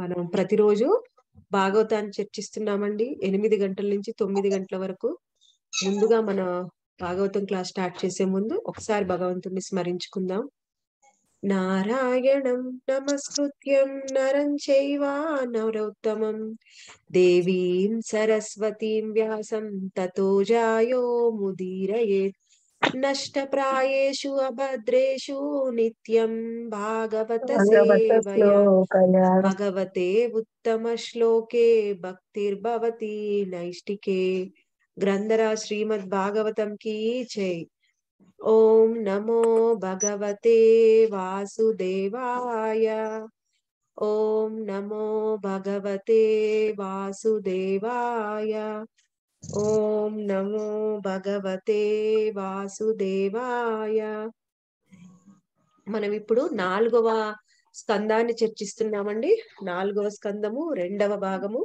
మనం ప్రతిరోజు భాగవతాన్ని చర్చిస్తున్నామండి ఎనిమిది గంటల నుంచి తొమ్మిది గంటల వరకు ముందుగా మన భాగవతం క్లాస్ స్టార్ట్ చేసే ముందు ఒకసారి భగవంతుని స్మరించుకుందాం నారాయణం నమస్కృత్యం నరం చైవా నరోత్తమం దేవీం సరస్వతీం వ్యాసం తతో జాయో ముదీరయేత్ नष्टप्रायेषु अभद्रेषु नित्यं भागवत सेवया भगवते उत्तमश्लोके भक्तिर्भवति नैष्टिके ग्रन्थरा श्रीमद्भागवतं की जय ॐ नमो भगवते वासुदेवाय ॐ नमो भगवते वासुदेवाय ఓం నమో భగవతే వాసుదేవాయ మనం ఇప్పుడు నాలుగవ స్కందాన్ని చర్చిస్తున్నామండి నాలుగవ స్కందము రెండవ భాగము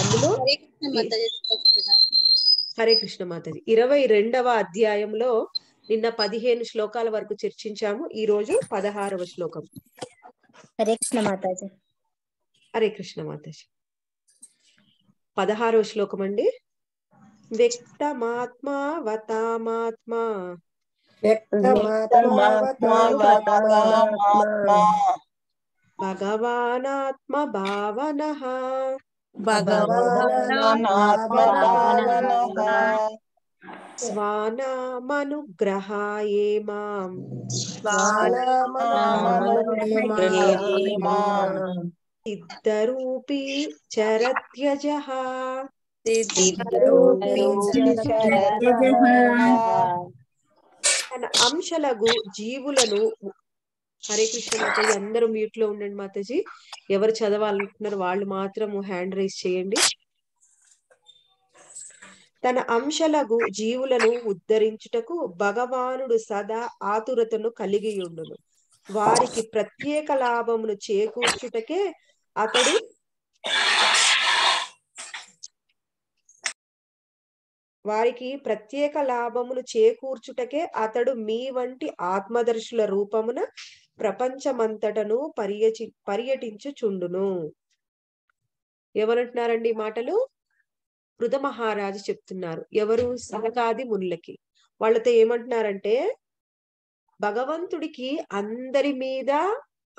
అందులో హరే కృష్ణ మాతది ఇరవై రెండవ అధ్యాయంలో నిన్న పదిహేను శ్లోకాల వరకు చర్చించాము ఈ రోజు పదహారవ శ్లోకం హరే కృష్ణ మాతాజీ హరే కృష్ణ మాతాజీ పదహారో శ్లోకం అండి వ్యక్తమాత్మా వతామాత్మా భగవానాత్మ భావన స్వానామనుగ్రహాయే మాం స్వానామనుగ్రహాయే మాం सिद्धरूपी चरत्यजः తన అంశలగు జీవులను హరే కృష్ణ అందరూ మ్యూట్ లో ఉండండి మాతాజీ ఎవరు చదవాలనుకుంటున్నారు వాళ్ళు మాత్రము హ్యాండ్ రైజ్ చేయండి తన అంశలగు జీవులను ఉద్ధరించుటకు భగవానుడు సదా ఆతురతను కలిగి ఉండును వారికి ప్రత్యేక లాభమును చేకూర్చుటకే అతడు వారికి ప్రత్యేక లాభములు చేకూర్చుటకే అతడు మీ వంటి ఆత్మదర్శుల రూపమున ప్రపంచమంతటను పర్యచి పర్యటించుచుండును ఎవరంటున్నారండి మాటలు వృధ మహారాజు చెప్తున్నారు ఎవరు సహకాది మునులకి వాళ్ళతో ఏమంటున్నారంటే భగవంతుడికి అందరి మీద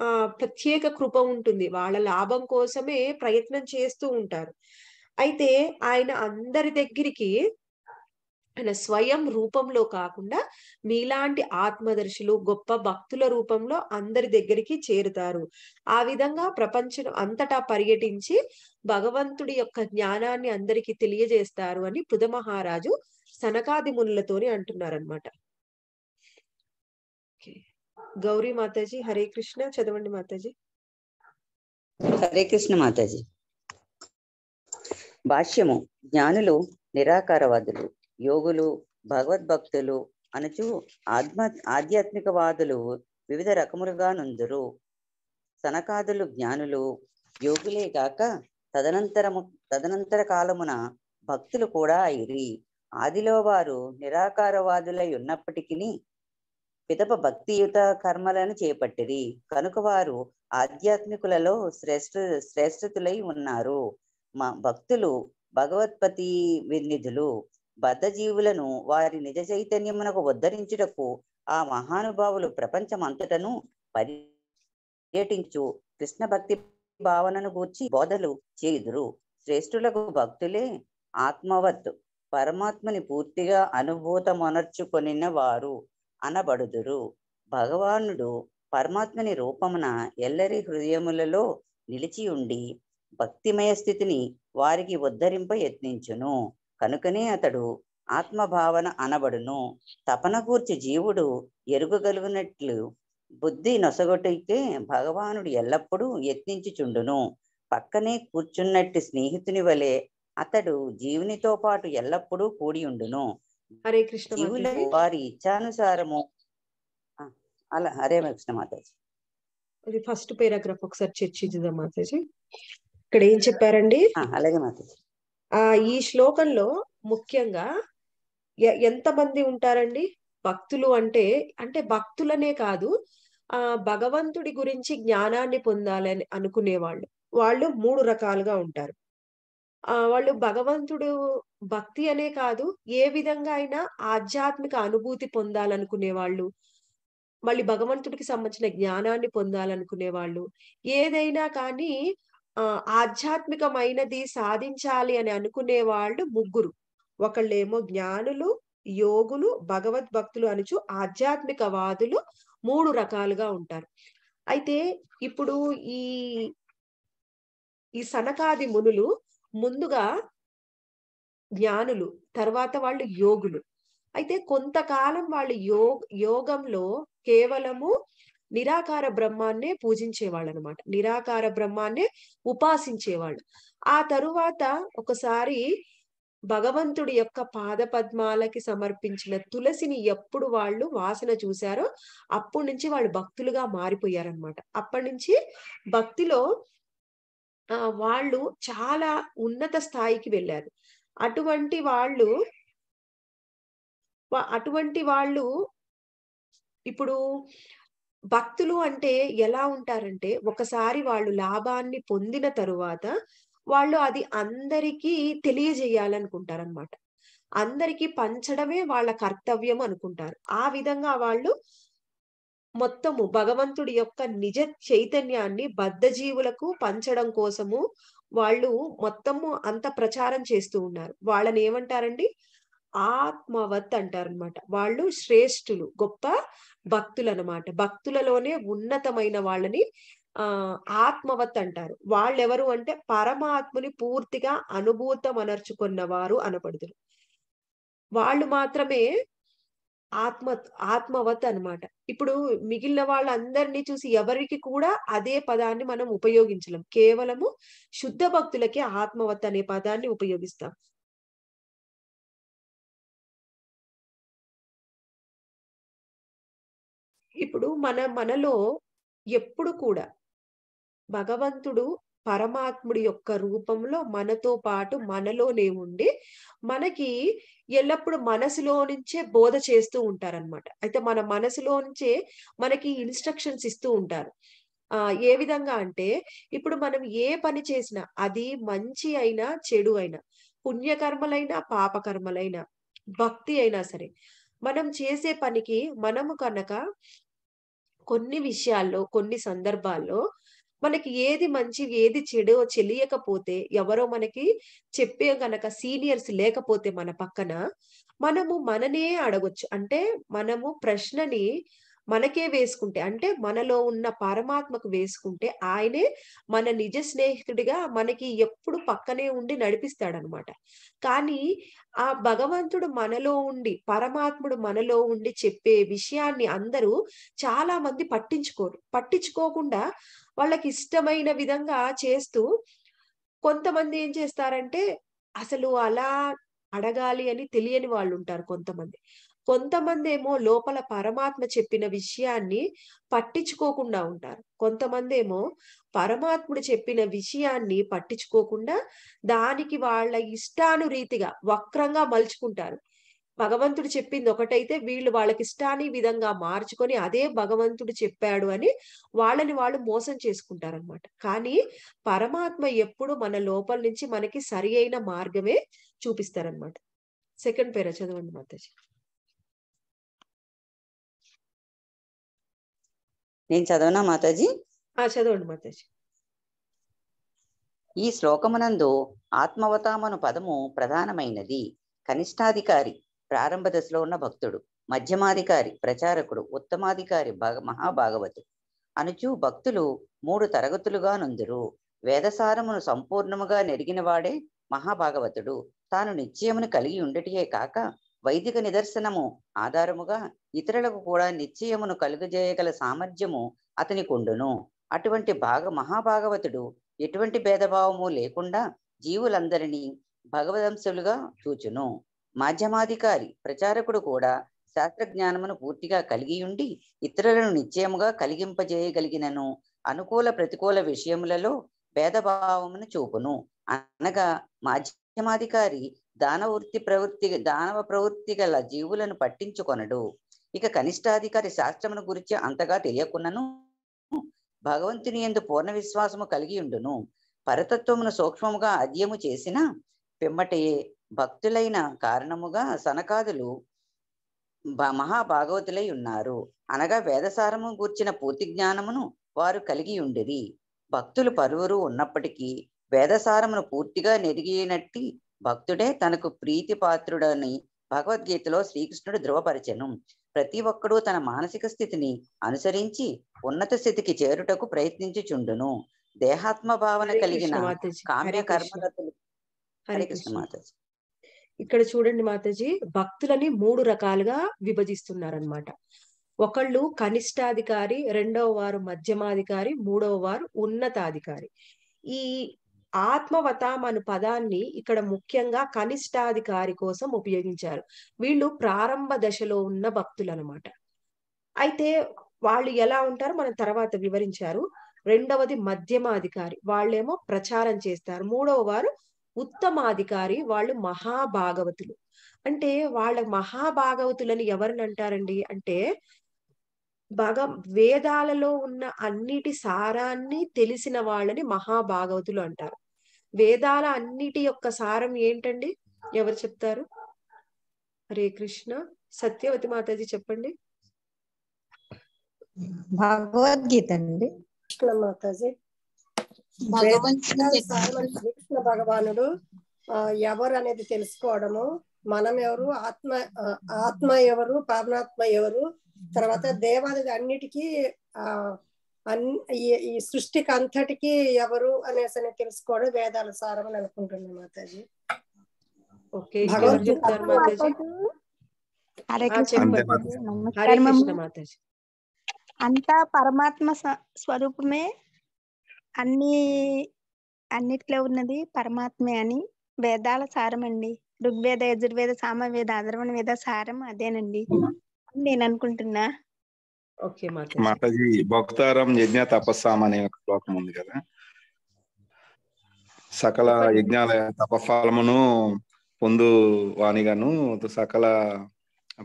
ఆ ప్రత్యేక కృప ఉంటుంది వాళ్ళ లాభం కోసమే ప్రయత్నం చేస్తూ ఉంటారు అయితే ఆయన అందరి దగ్గరికి ఆయన స్వయం రూపంలో కాకుండా మీలాంటి ఆత్మదర్శులు గొప్ప భక్తుల రూపంలో అందరి దగ్గరికి చేరుతారు ఆ విధంగా ప్రపంచం అంతటా పర్యటించి భగవంతుడి యొక్క జ్ఞానాన్ని అందరికీ తెలియజేస్తారు అని పృథ మహారాజు సనకాది మునులతోని అంటున్నారనమాట గౌరీ మాతాజీ హరే కృష్ణ చదవండి మాతాజీ హరే కృష్ణ మాతాజీ భాష్యము జ్ఞానులు నిరాకారవాదులు యోగులు భగవద్భక్తులు అనచు ఆత్మ ఆధ్యాత్మికవాదులు వివిధ రకములుగా నుందరు సనకాదులు జ్ఞానులు యోగులే గాక తదనంతరము తదనంతర కాలమున భక్తులు కూడా అయిరి ఆదిలో వారు నిరాకారవాదులై ఉన్నప్పటికీ పితప భక్తియుత కర్మలను చేపట్టిరి కనుక వారు ఆధ్యాత్మికులలో శ్రేష్ఠ శ్రేష్ఠతులై ఉన్నారు మా భక్తులు భగవత్పతి వినిధులు బద్ధజీవులను వారి నిజ చైతన్యమునకు ఉద్ధరించుటకు ఆ మహానుభావులు ప్రపంచమంతటను పర్యటించు కృష్ణ భక్తి భావనను గూర్చి బోధలు చేయుదురు శ్రేష్ఠులకు భక్తులే ఆత్మవత్ పరమాత్మని పూర్తిగా అనుభూతమనర్చుకొనిన వారు అనబడుదురు భగవానుడు పరమాత్మని రూపమున ఎల్లరి హృదయములలో నిలిచియుండి భక్తిమయ స్థితిని వారికి ఉద్ధరింప యత్నించును కనుకనే అతడు ఆత్మభావన అనబడును తపన కూర్చి జీవుడు ఎరుగగలుగునట్లు బుద్ధి నొసగొటైతే భగవానుడు ఎల్లప్పుడూ యత్నించుచుండును పక్కనే కూర్చున్నట్టు స్నేహితుని వలె అతడు జీవునితో పాటు ఎల్లప్పుడూ కూడియుండును హరే కృష్ణ వారి ఇచ్చానుసారము అలా హరే కృష్ణ మాతాజీ అది ఫస్ట్ పేరాగ్రాఫ్ ఒకసారి చర్చించుదాం మాతాజీ ఇక్కడ ఏం చెప్పారండి అలాగే మాతాజీ ఆ ఈ శ్లోకంలో ముఖ్యంగా ఎంత మంది ఉంటారండి భక్తులు అంటే అంటే భక్తులనే కాదు ఆ భగవంతుడి గురించి జ్ఞానాన్ని పొందాలని అనుకునే వాళ్ళు వాళ్ళు మూడు రకాలుగా ఉంటారు వాళ్ళు భగవంతుడు భక్తి అనే కాదు ఏ విధంగా అయినా ఆధ్యాత్మిక అనుభూతి పొందాలనుకునే వాళ్ళు మళ్ళీ భగవంతుడికి సంబంధించిన జ్ఞానాన్ని పొందాలనుకునే వాళ్ళు ఏదైనా కానీ ఆధ్యాత్మికమైనది సాధించాలి అని అనుకునే వాళ్ళు ముగ్గురు ఒకళ్ళేమో జ్ఞానులు యోగులు భగవద్భక్తులు అనుచు ఆధ్యాత్మికవాదులు మూడు రకాలుగా ఉంటారు అయితే ఇప్పుడు ఈ ఈ సనకాది మునులు ముందుగా జ్ఞానులు తర్వాత వాళ్ళు యోగులు అయితే కొంతకాలం వాళ్ళు యో యోగంలో కేవలము నిరాకార బ్రహ్మాన్నే పూజించేవాళ్ళు అనమాట నిరాకార బ్రహ్మాన్నే ఉపాసించేవాళ్ళు ఆ తరువాత ఒకసారి భగవంతుడి యొక్క పాదపద్మాలకి సమర్పించిన తులసిని ఎప్పుడు వాళ్ళు వాసన చూశారో అప్పటి నుంచి వాళ్ళు భక్తులుగా మారిపోయారనమాట అప్పటి నుంచి భక్తిలో వాళ్ళు చాలా ఉన్నత స్థాయికి వెళ్ళారు అటువంటి వాళ్ళు అటువంటి వాళ్ళు ఇప్పుడు భక్తులు అంటే ఎలా ఉంటారంటే ఒకసారి వాళ్ళు లాభాన్ని పొందిన తరువాత వాళ్ళు అది అందరికీ తెలియజేయాలనుకుంటారు అనమాట అందరికీ పంచడమే వాళ్ళ కర్తవ్యం అనుకుంటారు ఆ విధంగా వాళ్ళు మొత్తము భగవంతుడి యొక్క నిజ చైతన్యాన్ని బద్ధజీవులకు పంచడం కోసము వాళ్ళు మొత్తము అంత ప్రచారం చేస్తూ ఉన్నారు వాళ్ళని ఏమంటారండి ఆత్మవత్ అంటారనమాట వాళ్ళు శ్రేష్ఠులు గొప్ప భక్తులు అనమాట భక్తులలోనే ఉన్నతమైన వాళ్ళని ఆ ఆత్మవత్ అంటారు వాళ్ళెవరు అంటే పరమాత్ముని పూర్తిగా అనుభూతం అనర్చుకున్న వారు అనబడుతురు వాళ్ళు మాత్రమే ఆత్మ ఆత్మవత్ అనమాట ఇప్పుడు మిగిలిన వాళ్ళందరినీ చూసి ఎవరికి కూడా అదే పదాన్ని మనం ఉపయోగించలేం కేవలము శుద్ధ భక్తులకే ఆత్మవత్ అనే పదాన్ని ఉపయోగిస్తాం ఇప్పుడు మన మనలో ఎప్పుడు కూడా భగవంతుడు పరమాత్ముడి యొక్క రూపంలో మనతో పాటు మనలోనే ఉండి మనకి ఎల్లప్పుడు మనసులో నుంచే బోధ చేస్తూ ఉంటారనమాట అయితే మన మనసులో నుంచే మనకి ఇన్స్ట్రక్షన్స్ ఇస్తూ ఉంటారు ఆ ఏ విధంగా అంటే ఇప్పుడు మనం ఏ పని చేసినా అది మంచి అయినా చెడు అయినా పుణ్యకర్మలైనా పాపకర్మలైనా భక్తి అయినా సరే మనం చేసే పనికి మనము కనుక కొన్ని విషయాల్లో కొన్ని సందర్భాల్లో మనకి ఏది మంచి ఏది చెడో తెలియకపోతే ఎవరో మనకి చెప్పే గనక సీనియర్స్ లేకపోతే మన పక్కన మనము మననే అడగొచ్చు అంటే మనము ప్రశ్నని మనకే వేసుకుంటే అంటే మనలో ఉన్న పరమాత్మకు వేసుకుంటే ఆయనే మన నిజ స్నేహితుడిగా మనకి ఎప్పుడు పక్కనే ఉండి నడిపిస్తాడనమాట కానీ ఆ భగవంతుడు మనలో ఉండి పరమాత్ముడు మనలో ఉండి చెప్పే విషయాన్ని అందరూ చాలా మంది పట్టించుకోరు పట్టించుకోకుండా వాళ్ళకి ఇష్టమైన విధంగా చేస్తూ కొంతమంది ఏం చేస్తారంటే అసలు అలా అడగాలి అని తెలియని వాళ్ళు ఉంటారు కొంతమంది కొంతమంది ఏమో లోపల పరమాత్మ చెప్పిన విషయాన్ని పట్టించుకోకుండా ఉంటారు కొంతమంది ఏమో పరమాత్ముడు చెప్పిన విషయాన్ని పట్టించుకోకుండా దానికి వాళ్ళ ఇష్టానురీతిగా వక్రంగా మలుచుకుంటారు భగవంతుడు చెప్పింది ఒకటైతే వీళ్ళు వాళ్ళకి ఇష్టాన్ని విధంగా మార్చుకొని అదే భగవంతుడు చెప్పాడు అని వాళ్ళని వాళ్ళు మోసం చేసుకుంటారనమాట కానీ పరమాత్మ ఎప్పుడు మన లోపల నుంచి మనకి సరి అయిన మార్గమే చూపిస్తారనమాట సెకండ్ పేర చదవండి మాతాజీ నేను చదవనా మాతాజీ చదవండి మాతాజీ ఈ శ్లోకమునందు ఆత్మవతామను పదము ప్రధానమైనది కనిష్టాధికారి ప్రారంభ దశలో ఉన్న భక్తుడు మధ్యమాధికారి ప్రచారకుడు ఉత్తమాధికారి భగ మహాభాగవతుడు అనుచు భక్తులు మూడు తరగతులుగా నుందురు వేదసారమును సంపూర్ణముగా నెరిగిన వాడే మహాభాగవతుడు తాను నిశ్చయమును కలిగి ఉండటియే కాక వైదిక నిదర్శనము ఆధారముగా ఇతరులకు కూడా నిశ్చయమును కలుగజేయగల సామర్థ్యము అతని కొండును అటువంటి భాగ మహాభాగవతుడు ఎటువంటి భేదభావము లేకుండా జీవులందరినీ భగవదంశులుగా చూచును మాధ్యమాధికారి ప్రచారకుడు కూడా శాస్త్రజ్ఞానమును పూర్తిగా కలిగి ఉండి ఇతరులను నిశ్చయముగా కలిగింపజేయగలిగినను అనుకూల ప్రతికూల విషయములలో భేదభావమును చూపును అనగా మాధ్యమాధికారి దానవృత్తి ప్రవృత్తి దానవ ప్రవృత్తి గల జీవులను పట్టించుకొనడు ఇక కనిష్టాధికారి శాస్త్రమును గురించి అంతగా తెలియకున్నను భగవంతుని ఎందు పూర్ణ విశ్వాసము కలిగి ఉండును పరతత్వమును సూక్ష్మముగా అధ్యయము చేసిన పిమ్మటయే భక్తులైన కారణముగా సనకాదులు మహాభాగవతులై ఉన్నారు అనగా వేదసారము గూర్చిన పూర్తి జ్ఞానమును వారు కలిగి ఉండిరి భక్తులు పరువురు ఉన్నప్పటికీ వేదసారమును పూర్తిగా నెరిగినట్టి భక్తుడే తనకు ప్రీతి పాత్రుడని భగవద్గీతలో శ్రీకృష్ణుడు ధృవపరిచను ప్రతి ఒక్కడూ తన మానసిక స్థితిని అనుసరించి ఉన్నత స్థితికి చేరుటకు ప్రయత్నించుచుండును దేహాత్మ భావన కలిగిన ఇక్కడ చూడండి మాతాజీ భక్తులని మూడు రకాలుగా విభజిస్తున్నారనమాట ఒకళ్ళు కనిష్టాధికారి రెండవ వారు మధ్యమాధికారి మూడవ వారు ఉన్నతాధికారి ఈ ఆత్మవతం అను పదాన్ని ఇక్కడ ముఖ్యంగా కనిష్టాధికారి కోసం ఉపయోగించారు వీళ్ళు ప్రారంభ దశలో ఉన్న భక్తులు అనమాట అయితే వాళ్ళు ఎలా ఉంటారో మనం తర్వాత వివరించారు రెండవది మధ్యమాధికారి వాళ్ళేమో ప్రచారం చేస్తారు మూడవ వారు ఉత్తమాధికారి వాళ్ళు మహాభాగవతులు అంటే వాళ్ళ మహాభాగవతులని ఎవరిని అంటారండి అంటే భగ వేదాలలో ఉన్న అన్నిటి సారాన్ని తెలిసిన వాళ్ళని మహాభాగవతులు అంటారు వేదాల అన్నిటి యొక్క సారం ఏంటండి ఎవరు చెప్తారు హరే కృష్ణ సత్యవతి మాతాజీ చెప్పండి భగవద్గీత అండి కృష్ణ మాతాజీ కృష్ణ భగవానుడు ఎవరు అనేది తెలుసుకోవడము మనం ఎవరు ఆత్మ ఆత్మ ఎవరు పరమాత్మ ఎవరు తర్వాత దేవాది అన్నిటికీ ఆ ఈ సృష్టికి అంతటికి ఎవరు అనేసి తెలుసుకోవడం వేదాల సారం అని అనుకుంటున్నా మాతాజీ అంతా పరమాత్మ స్వరూపమే అన్ని అన్నిట్లో ఉన్నది పరమాత్మే అని వేదాల సారం అండి ఋగ్వేద యజుర్వేద సామవేద అధర్వణ వేద సారం అదేనండి నేను అనుకుంటున్నా మాతాజీ భక్తారం యజ్ఞ తపస్సాం అనే ఒక శ్లోకం ఉంది కదా సకల యజ్ఞాల తపఫలమును పొందు వాణిగాను సకల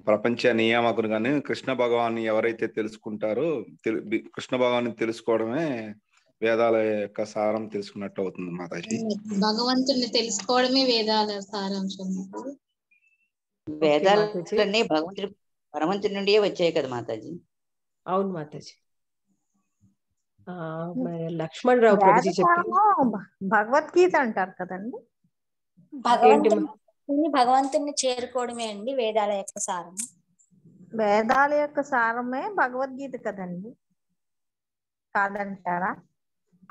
ప్రపంచ నియామకునిగాను కృష్ణ భగవాన్ని ఎవరైతే తెలుసుకుంటారో కృష్ణ భగవాన్ని తెలుసుకోవడమే వేదాల యొక్క సారం తెలుసుకున్నట్టు అవుతుంది మాతాజీ భగవంతుని తెలుసుకోవడమే వేదాల సారాంశం వేదాలన్నీ భగవంతుడి భగవంతుడి నుండియే వచ్చాయి కదా మాతాజీ అవును మాతాజీ లక్ష్మణ్ రావు ప్రభుజీ భగవద్గీత అంటారు కదండి భగవంతుని భగవంతుని చేరుకోవడమే అండి వేదాల యొక్క సారం వేదాల యొక్క సారమే భగవద్గీత కదండి కాదంటారా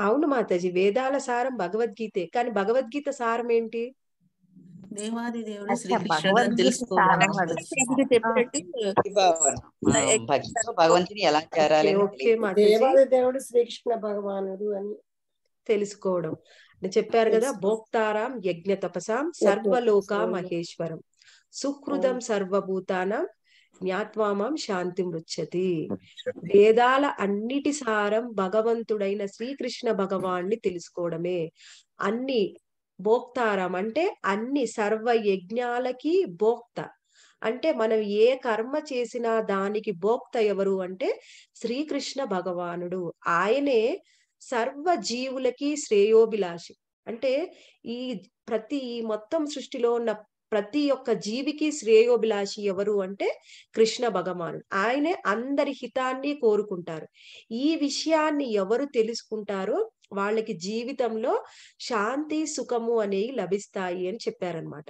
అవును మాతాజీ వేదాల సారం భగవద్గీతే కానీ భగవద్గీత సారం ఏంటి దేవాది దేవుడు శ్రీకృష్ణుడు భగవంతుని ఎలా చేరాలి దేవాది దేవుడు శ్రీకృష్ణ భగవానుడు అని తెలుసుకోవడం చెప్పారు కదా భోక్తారాం యజ్ఞ తపసాం సర్వలోక మహేశ్వరం సుహృదం సర్వభూతానం జ్ఞాత్వామం శాంతి మృచ్చతి వేదాల అన్నిటి సారం భగవంతుడైన శ్రీకృష్ణ భగవాన్ని తెలుసుకోవడమే అన్ని భోక్తారం అంటే అన్ని సర్వ యజ్ఞాలకి భోక్త అంటే మనం ఏ కర్మ చేసినా దానికి భోక్త ఎవరు అంటే శ్రీకృష్ణ భగవానుడు ఆయనే సర్వ జీవులకి శ్రేయోభిలాషి అంటే ఈ ప్రతి మొత్తం సృష్టిలో ఉన్న ప్రతి ఒక్క జీవికి శ్రేయోభిలాషి ఎవరు అంటే కృష్ణ భగవానుడు ఆయనే అందరి హితాన్ని కోరుకుంటారు ఈ విషయాన్ని ఎవరు తెలుసుకుంటారో వాళ్ళకి జీవితంలో శాంతి సుఖము అనేవి లభిస్తాయి అని చెప్పారనమాట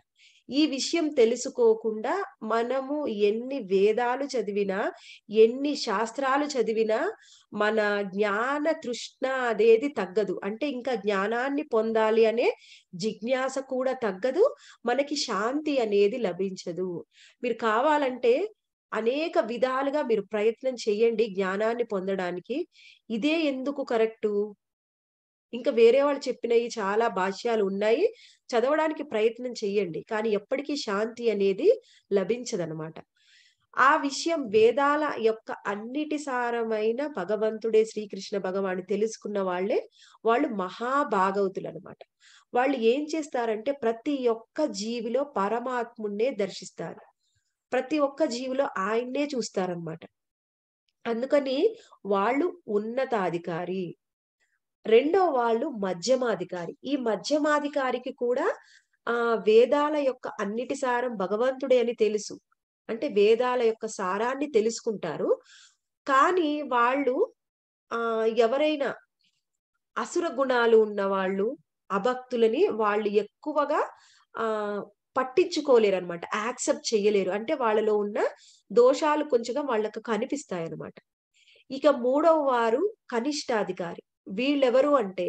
ఈ విషయం తెలుసుకోకుండా మనము ఎన్ని వేదాలు చదివినా ఎన్ని శాస్త్రాలు చదివినా మన జ్ఞాన తృష్ణ అదేది తగ్గదు అంటే ఇంకా జ్ఞానాన్ని పొందాలి అనే జిజ్ఞాస కూడా తగ్గదు మనకి శాంతి అనేది లభించదు మీరు కావాలంటే అనేక విధాలుగా మీరు ప్రయత్నం చేయండి జ్ఞానాన్ని పొందడానికి ఇదే ఎందుకు కరెక్టు ఇంకా వేరే వాళ్ళు చెప్పినవి చాలా భాష్యాలు ఉన్నాయి చదవడానికి ప్రయత్నం చెయ్యండి కానీ ఎప్పటికీ శాంతి అనేది లభించదనమాట ఆ విషయం వేదాల యొక్క అన్నిటి సారమైన భగవంతుడే శ్రీకృష్ణ భగవాన్ తెలుసుకున్న వాళ్ళే వాళ్ళు మహాభాగవతులు అనమాట వాళ్ళు ఏం చేస్తారంటే ప్రతి ఒక్క జీవిలో పరమాత్ముణ్ణే దర్శిస్తారు ప్రతి ఒక్క జీవిలో ఆయన్నే చూస్తారనమాట అందుకని వాళ్ళు ఉన్నతాధికారి రెండో వాళ్ళు మధ్యమాధికారి ఈ మధ్యమాధికారికి కూడా ఆ వేదాల యొక్క అన్నిటి సారం భగవంతుడే అని తెలుసు అంటే వేదాల యొక్క సారాన్ని తెలుసుకుంటారు కానీ వాళ్ళు ఆ ఎవరైనా అసుర గుణాలు ఉన్న వాళ్ళు అభక్తులని వాళ్ళు ఎక్కువగా ఆ పట్టించుకోలేరు అనమాట యాక్సెప్ట్ చేయలేరు అంటే వాళ్ళలో ఉన్న దోషాలు కొంచెం వాళ్ళకు కనిపిస్తాయి అనమాట ఇక మూడవ వారు కనిష్టాధికారి వీళ్ళెవరు అంటే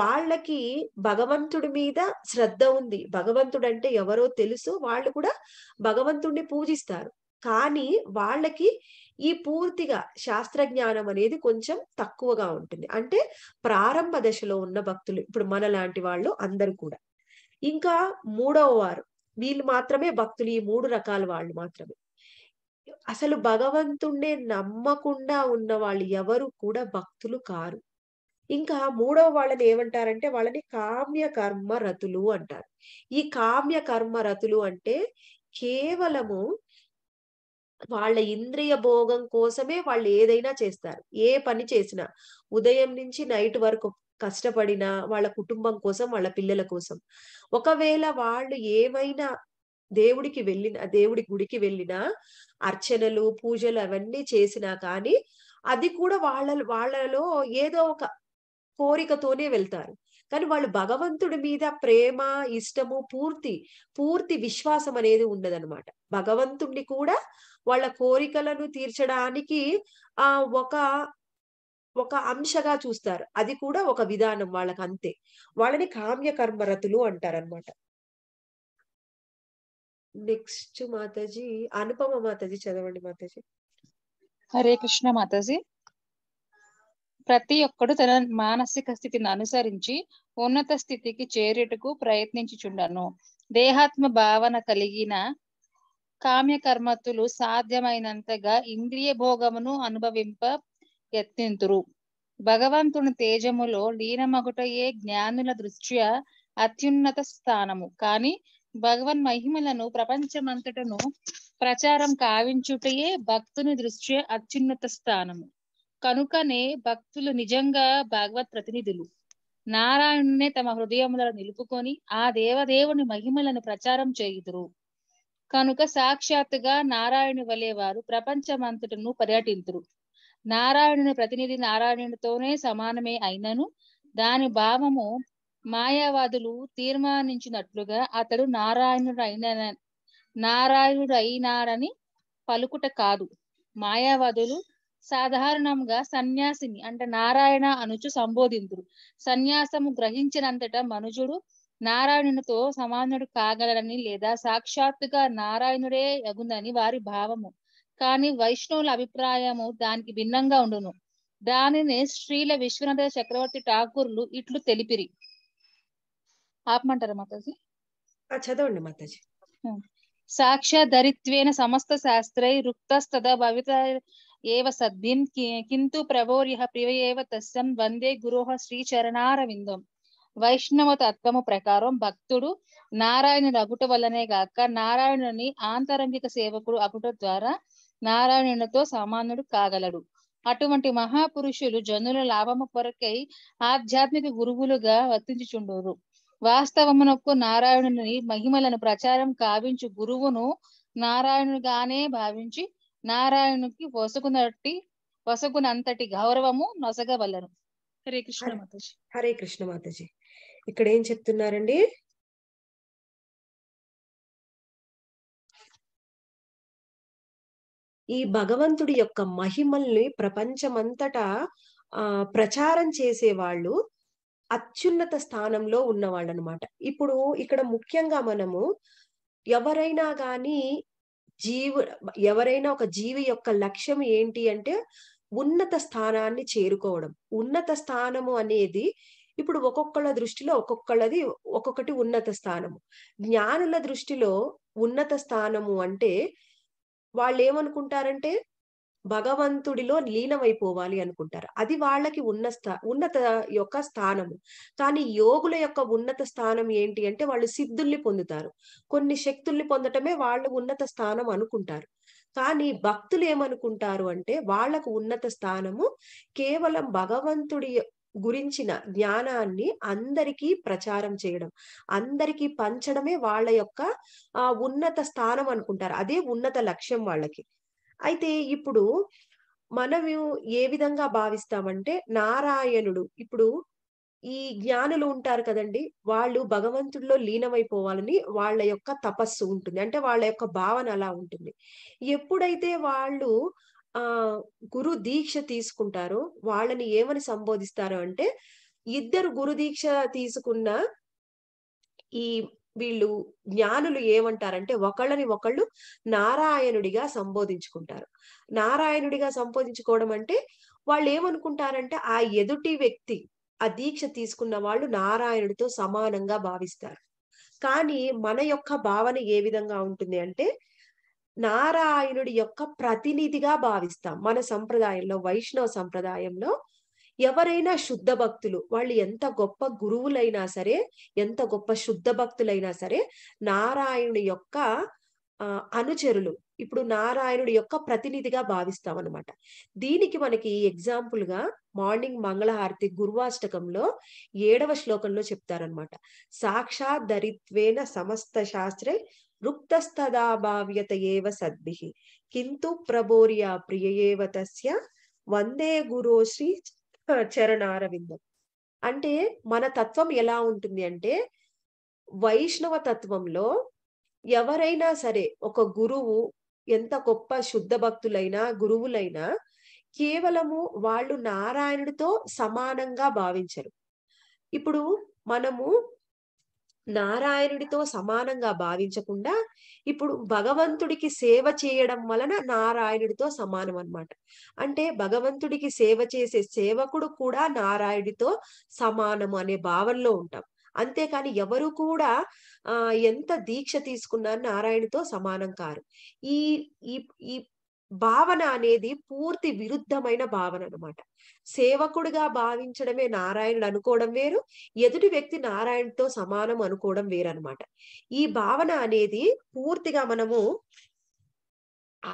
వాళ్ళకి భగవంతుడి మీద శ్రద్ధ ఉంది భగవంతుడు అంటే ఎవరో తెలుసు వాళ్ళు కూడా భగవంతుడిని పూజిస్తారు కానీ వాళ్ళకి ఈ పూర్తిగా శాస్త్ర జ్ఞానం అనేది కొంచెం తక్కువగా ఉంటుంది అంటే ప్రారంభ దశలో ఉన్న భక్తులు ఇప్పుడు మన లాంటి వాళ్ళు అందరూ కూడా ఇంకా మూడవ వారు వీళ్ళు మాత్రమే భక్తులు ఈ మూడు రకాల వాళ్ళు మాత్రమే అసలు భగవంతుణ్ణే నమ్మకుండా ఉన్న వాళ్ళు ఎవరు కూడా భక్తులు కారు ఇంకా మూడవ వాళ్ళని ఏమంటారంటే వాళ్ళని కామ్య కర్మ రతులు అంటారు ఈ కామ్య కర్మ రతులు అంటే కేవలము వాళ్ళ ఇంద్రియ భోగం కోసమే వాళ్ళు ఏదైనా చేస్తారు ఏ పని చేసినా ఉదయం నుంచి నైట్ వరకు కష్టపడినా వాళ్ళ కుటుంబం కోసం వాళ్ళ పిల్లల కోసం ఒకవేళ వాళ్ళు ఏమైనా దేవుడికి వెళ్ళిన దేవుడి గుడికి వెళ్ళినా అర్చనలు పూజలు అవన్నీ చేసినా కానీ అది కూడా వాళ్ళ వాళ్ళలో ఏదో ఒక కోరికతోనే వెళ్తారు కానీ వాళ్ళు భగవంతుడి మీద ప్రేమ ఇష్టము పూర్తి పూర్తి విశ్వాసం అనేది ఉండదన్నమాట భగవంతుడిని కూడా వాళ్ళ కోరికలను తీర్చడానికి ఆ ఒక ఒక అంశగా చూస్తారు అది కూడా ఒక విధానం వాళ్ళకి అంతే వాళ్ళని కామ్య కర్మరతులు అంటారనమాట నెక్స్ట్ మాతాజీ అనుపమ మాతాజీ చదవండి మాతాజీ హరే కృష్ణ మాతాజీ ప్రతి ఒక్కడు తన మానసిక స్థితిని అనుసరించి ఉన్నత స్థితికి చేరేటకు ప్రయత్నించుచుండను దేహాత్మ భావన కలిగిన కామ్యకర్మతులు సాధ్యమైనంతగా ఇంద్రియ భోగమును అనుభవింప యత్నింతురు భగవంతుని తేజములో లీనమగుటయే జ్ఞానుల దృష్ట్యా అత్యున్నత స్థానము కానీ భగవన్ మహిమలను ప్రపంచమంతటను ప్రచారం కావించుటయే భక్తుని దృష్ట్యా అత్యున్నత స్థానము కనుకనే భక్తులు నిజంగా భాగవత్ ప్రతినిధులు నారాయణునే తమ హృదయములను నిలుపుకొని ఆ దేవదేవుని మహిమలను ప్రచారం చేయుదురు కనుక సాక్షాత్తుగా నారాయణు వలెవారు వారు ప్రపంచమంతటను పర్యటించరు నారాయణుని ప్రతినిధి నారాయణునితోనే సమానమే అయినను దాని భావము మాయావాదులు తీర్మానించినట్లుగా అతడు నారాయణుడు అయిన నారాయణుడు పలుకుట కాదు మాయావాదులు సాధారణంగా సన్యాసిని అంటే నారాయణ అనుచు సంబోధింతుడు సన్యాసము గ్రహించినంతట మనుజుడు నారాయణునితో సమానుడు కాగలడని లేదా సాక్షాత్తుగా నారాయణుడే ఎగుందని వారి భావము కానీ వైష్ణవుల అభిప్రాయము దానికి భిన్నంగా ఉండును దానిని శ్రీల విశ్వనాథ చక్రవర్తి ఠాకూర్లు ఇట్లు తెలిపిరి ఆపమంటారా మాతాజీ చదవండి మాతాజీ సాక్షాధరిత్వేన సమస్త శాస్త్రై రుక్తస్తద భవిత ఏవ సద్భిన్ కింతు ప్రభోర్య ప్రియ ఏవ తస్సం వందే గురోహ శ్రీచరణారవిందం వైష్ణవ తత్వము ప్రకారం భక్తుడు నారాయణుడు అగుట వల్లనే గాక నారాయణుని ఆంతరంగిక సేవకుడు అగుట ద్వారా నారాయణునితో సామాన్యుడు కాగలడు అటువంటి మహాపురుషులు జనుల లాభము కొరకై ఆధ్యాత్మిక గురువులుగా వర్తించుచుండరు వాస్తవమునకు నారాయణుని మహిమలను ప్రచారం కావించు గురువును నారాయణుడుగానే భావించి నారాయణుకి వసుగునట్టి వసుగునంతటి గౌరవము నొసగవలరు హరే కృష్ణ మాతాజీ హరే కృష్ణ మాతాజీ ఇక్కడ ఏం చెప్తున్నారండి ఈ భగవంతుడి యొక్క మహిమల్ని ప్రపంచమంతటా ఆ ప్రచారం చేసేవాళ్ళు అత్యున్నత స్థానంలో ఉన్నవాళ్ళు అనమాట ఇప్పుడు ఇక్కడ ముఖ్యంగా మనము ఎవరైనా కానీ జీవు ఎవరైనా ఒక జీవి యొక్క లక్ష్యం ఏంటి అంటే ఉన్నత స్థానాన్ని చేరుకోవడం ఉన్నత స్థానము అనేది ఇప్పుడు ఒక్కొక్కళ్ళ దృష్టిలో ఒక్కొక్కళ్ళది ఒక్కొక్కటి ఉన్నత స్థానము జ్ఞానుల దృష్టిలో ఉన్నత స్థానము అంటే వాళ్ళు ఏమనుకుంటారంటే భగవంతుడిలో లీనమైపోవాలి అనుకుంటారు అది వాళ్ళకి ఉన్న స్థా ఉన్నత యొక్క స్థానము కానీ యోగుల యొక్క ఉన్నత స్థానం ఏంటి అంటే వాళ్ళు సిద్ధుల్ని పొందుతారు కొన్ని శక్తుల్ని పొందటమే వాళ్ళు ఉన్నత స్థానం అనుకుంటారు కానీ భక్తులు ఏమనుకుంటారు అంటే వాళ్లకు ఉన్నత స్థానము కేవలం భగవంతుడి గురించిన జ్ఞానాన్ని అందరికీ ప్రచారం చేయడం అందరికీ పంచడమే వాళ్ళ యొక్క ఆ ఉన్నత స్థానం అనుకుంటారు అదే ఉన్నత లక్ష్యం వాళ్ళకి అయితే ఇప్పుడు మనము ఏ విధంగా భావిస్తామంటే నారాయణుడు ఇప్పుడు ఈ జ్ఞానులు ఉంటారు కదండి వాళ్ళు భగవంతుడిలో లీనమైపోవాలని వాళ్ళ యొక్క తపస్సు ఉంటుంది అంటే వాళ్ళ యొక్క భావన అలా ఉంటుంది ఎప్పుడైతే వాళ్ళు ఆ గురు దీక్ష తీసుకుంటారో వాళ్ళని ఏమని సంబోధిస్తారు అంటే ఇద్దరు గురు దీక్ష తీసుకున్న ఈ వీళ్ళు జ్ఞానులు ఏమంటారంటే ఒకళ్ళని ఒకళ్ళు నారాయణుడిగా సంబోధించుకుంటారు నారాయణుడిగా సంబోధించుకోవడం అంటే వాళ్ళు ఏమనుకుంటారంటే ఆ ఎదుటి వ్యక్తి ఆ దీక్ష తీసుకున్న వాళ్ళు నారాయణుడితో సమానంగా భావిస్తారు కానీ మన యొక్క భావన ఏ విధంగా ఉంటుంది అంటే నారాయణుడి యొక్క ప్రతినిధిగా భావిస్తాం మన సంప్రదాయంలో వైష్ణవ సంప్రదాయంలో ఎవరైనా శుద్ధ భక్తులు వాళ్ళు ఎంత గొప్ప గురువులైనా సరే ఎంత గొప్ప శుద్ధ భక్తులైనా సరే నారాయణుడి యొక్క అనుచరులు ఇప్పుడు నారాయణుడి యొక్క ప్రతినిధిగా భావిస్తాం అనమాట దీనికి మనకి ఎగ్జాంపుల్ గా మార్నింగ్ మంగళహారతి గురువాష్టకంలో ఏడవ శ్లోకంలో చెప్తారనమాట సాక్షా దరిత్వేన సమస్త శాస్త్రే రుక్తస్తాభావ్యత ఏవ సద్భి కింతు ప్రియ ఏవ తస్య వందే గురు శ్రీ చరణారవిందం అంటే మన తత్వం ఎలా ఉంటుంది అంటే వైష్ణవ తత్వంలో ఎవరైనా సరే ఒక గురువు ఎంత గొప్ప శుద్ధ భక్తులైనా గురువులైనా కేవలము వాళ్ళు నారాయణుడితో సమానంగా భావించరు ఇప్పుడు మనము నారాయణుడితో సమానంగా భావించకుండా ఇప్పుడు భగవంతుడికి సేవ చేయడం వలన నారాయణుడితో సమానం అనమాట అంటే భగవంతుడికి సేవ చేసే సేవకుడు కూడా నారాయణుడితో సమానము అనే భావనలో ఉంటాం అంతేకాని ఎవరు కూడా ఆ ఎంత దీక్ష తీసుకున్నా నారాయణతో సమానం కారు ఈ ఈ భావన అనేది పూర్తి విరుద్ధమైన భావన అనమాట సేవకుడిగా భావించడమే నారాయణుడు అనుకోవడం వేరు ఎదుటి వ్యక్తి నారాయణతో సమానం అనుకోవడం వేరు అనమాట ఈ భావన అనేది పూర్తిగా మనము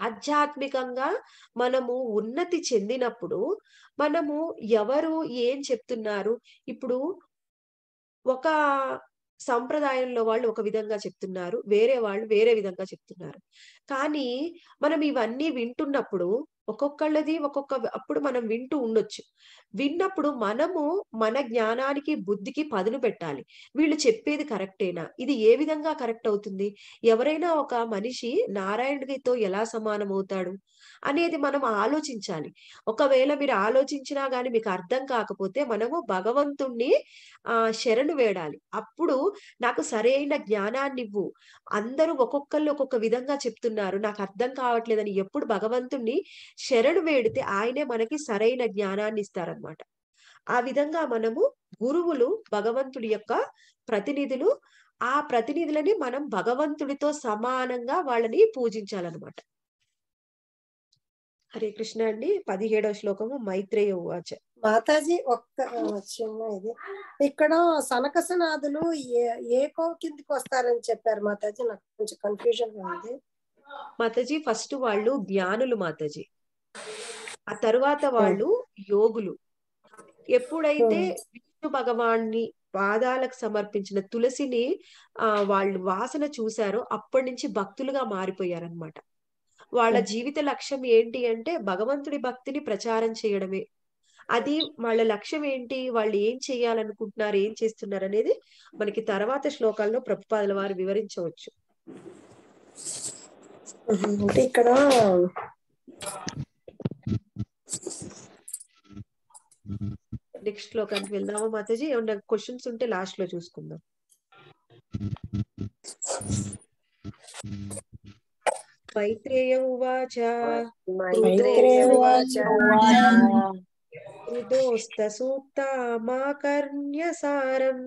ఆధ్యాత్మికంగా మనము ఉన్నతి చెందినప్పుడు మనము ఎవరు ఏం చెప్తున్నారు ఇప్పుడు ఒక సంప్రదాయంలో వాళ్ళు ఒక విధంగా చెప్తున్నారు వేరే వాళ్ళు వేరే విధంగా చెప్తున్నారు కానీ మనం ఇవన్నీ వింటున్నప్పుడు ఒక్కొక్కళ్ళది ఒక్కొక్క అప్పుడు మనం వింటూ ఉండొచ్చు విన్నప్పుడు మనము మన జ్ఞానానికి బుద్ధికి పదును పెట్టాలి వీళ్ళు చెప్పేది కరెక్టేనా ఇది ఏ విధంగా కరెక్ట్ అవుతుంది ఎవరైనా ఒక మనిషి నారాయణుడితో ఎలా సమానం అవుతాడు అనేది మనం ఆలోచించాలి ఒకవేళ మీరు ఆలోచించినా గాని మీకు అర్థం కాకపోతే మనము భగవంతుణ్ణి ఆ శరణు వేడాలి అప్పుడు నాకు సరైన జ్ఞానాన్ని ఇవ్వు అందరూ ఒక్కొక్కళ్ళు ఒక్కొక్క విధంగా చెప్తున్నారు నాకు అర్థం కావట్లేదని ఎప్పుడు భగవంతుణ్ణి శరణు వేడితే ఆయనే మనకి సరైన జ్ఞానాన్ని ఇస్తారు అనమాట ఆ విధంగా మనము గురువులు భగవంతుడి యొక్క ప్రతినిధులు ఆ ప్రతినిధులని మనం భగవంతుడితో సమానంగా వాళ్ళని పూజించాలన్నమాట హరే కృష్ణ అండి పదిహేడవ శ్లోకము మైత్రేయ ఉవాచ మాతాజీ ఒక్క చిన్న ఇది ఇక్కడ సనకసనాథులు ఏ కో కిందికి వస్తారని చెప్పారు మాతాజీ నాకు కొంచెం కన్ఫ్యూజన్ ఉంది మాతాజీ ఫస్ట్ వాళ్ళు జ్ఞానులు మాతాజీ ఆ తర్వాత వాళ్ళు యోగులు ఎప్పుడైతే విష్ణు భగవాన్ని పాదాలకు సమర్పించిన తులసిని ఆ వాళ్ళు వాసన చూశారో అప్పటి నుంచి భక్తులుగా మారిపోయారనమాట వాళ్ళ జీవిత లక్ష్యం ఏంటి అంటే భగవంతుడి భక్తిని ప్రచారం చేయడమే అది వాళ్ళ లక్ష్యం ఏంటి వాళ్ళు ఏం చేయాలనుకుంటున్నారు ఏం చేస్తున్నారు అనేది మనకి తర్వాత శ్లోకాల్లో ప్రభుపాదుల వారు వివరించవచ్చు అంటే ఇక్కడ నెక్స్ట్ లోకానికి వెళ్దామా మాతాజీ ఏమన్నా క్వశ్చన్స్ ఉంటే లాస్ట్ లో చూసుకుందాం मैत्रेय उवाच कृतोस्तसूक्ता मा कर्ण्यसारम्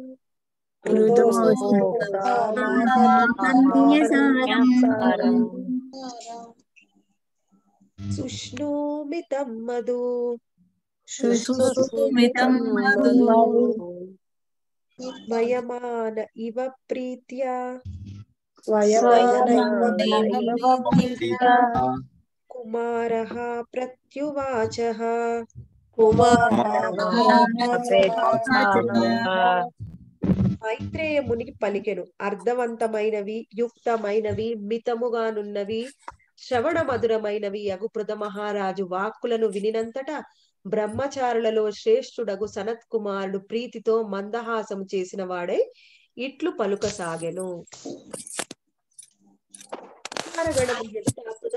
सुष्णोमि तम् మధు వయమాన ఇవ इव కుమార ప్రత్యువాచ మైత్రేయ మునికి పలికెను అర్థవంతమైనవి యుక్తమైనవి మితముగానున్నవి శ్రవణ మధురమైనవి యగుపృత మహారాజు వాక్కులను వినినంతటా బ్రహ్మచారులలో శ్రేష్ఠుడగు సనత్ కుమారుడు ప్రీతితో మందహాసము చేసిన వాడై ఇట్లు పలుక సాగెను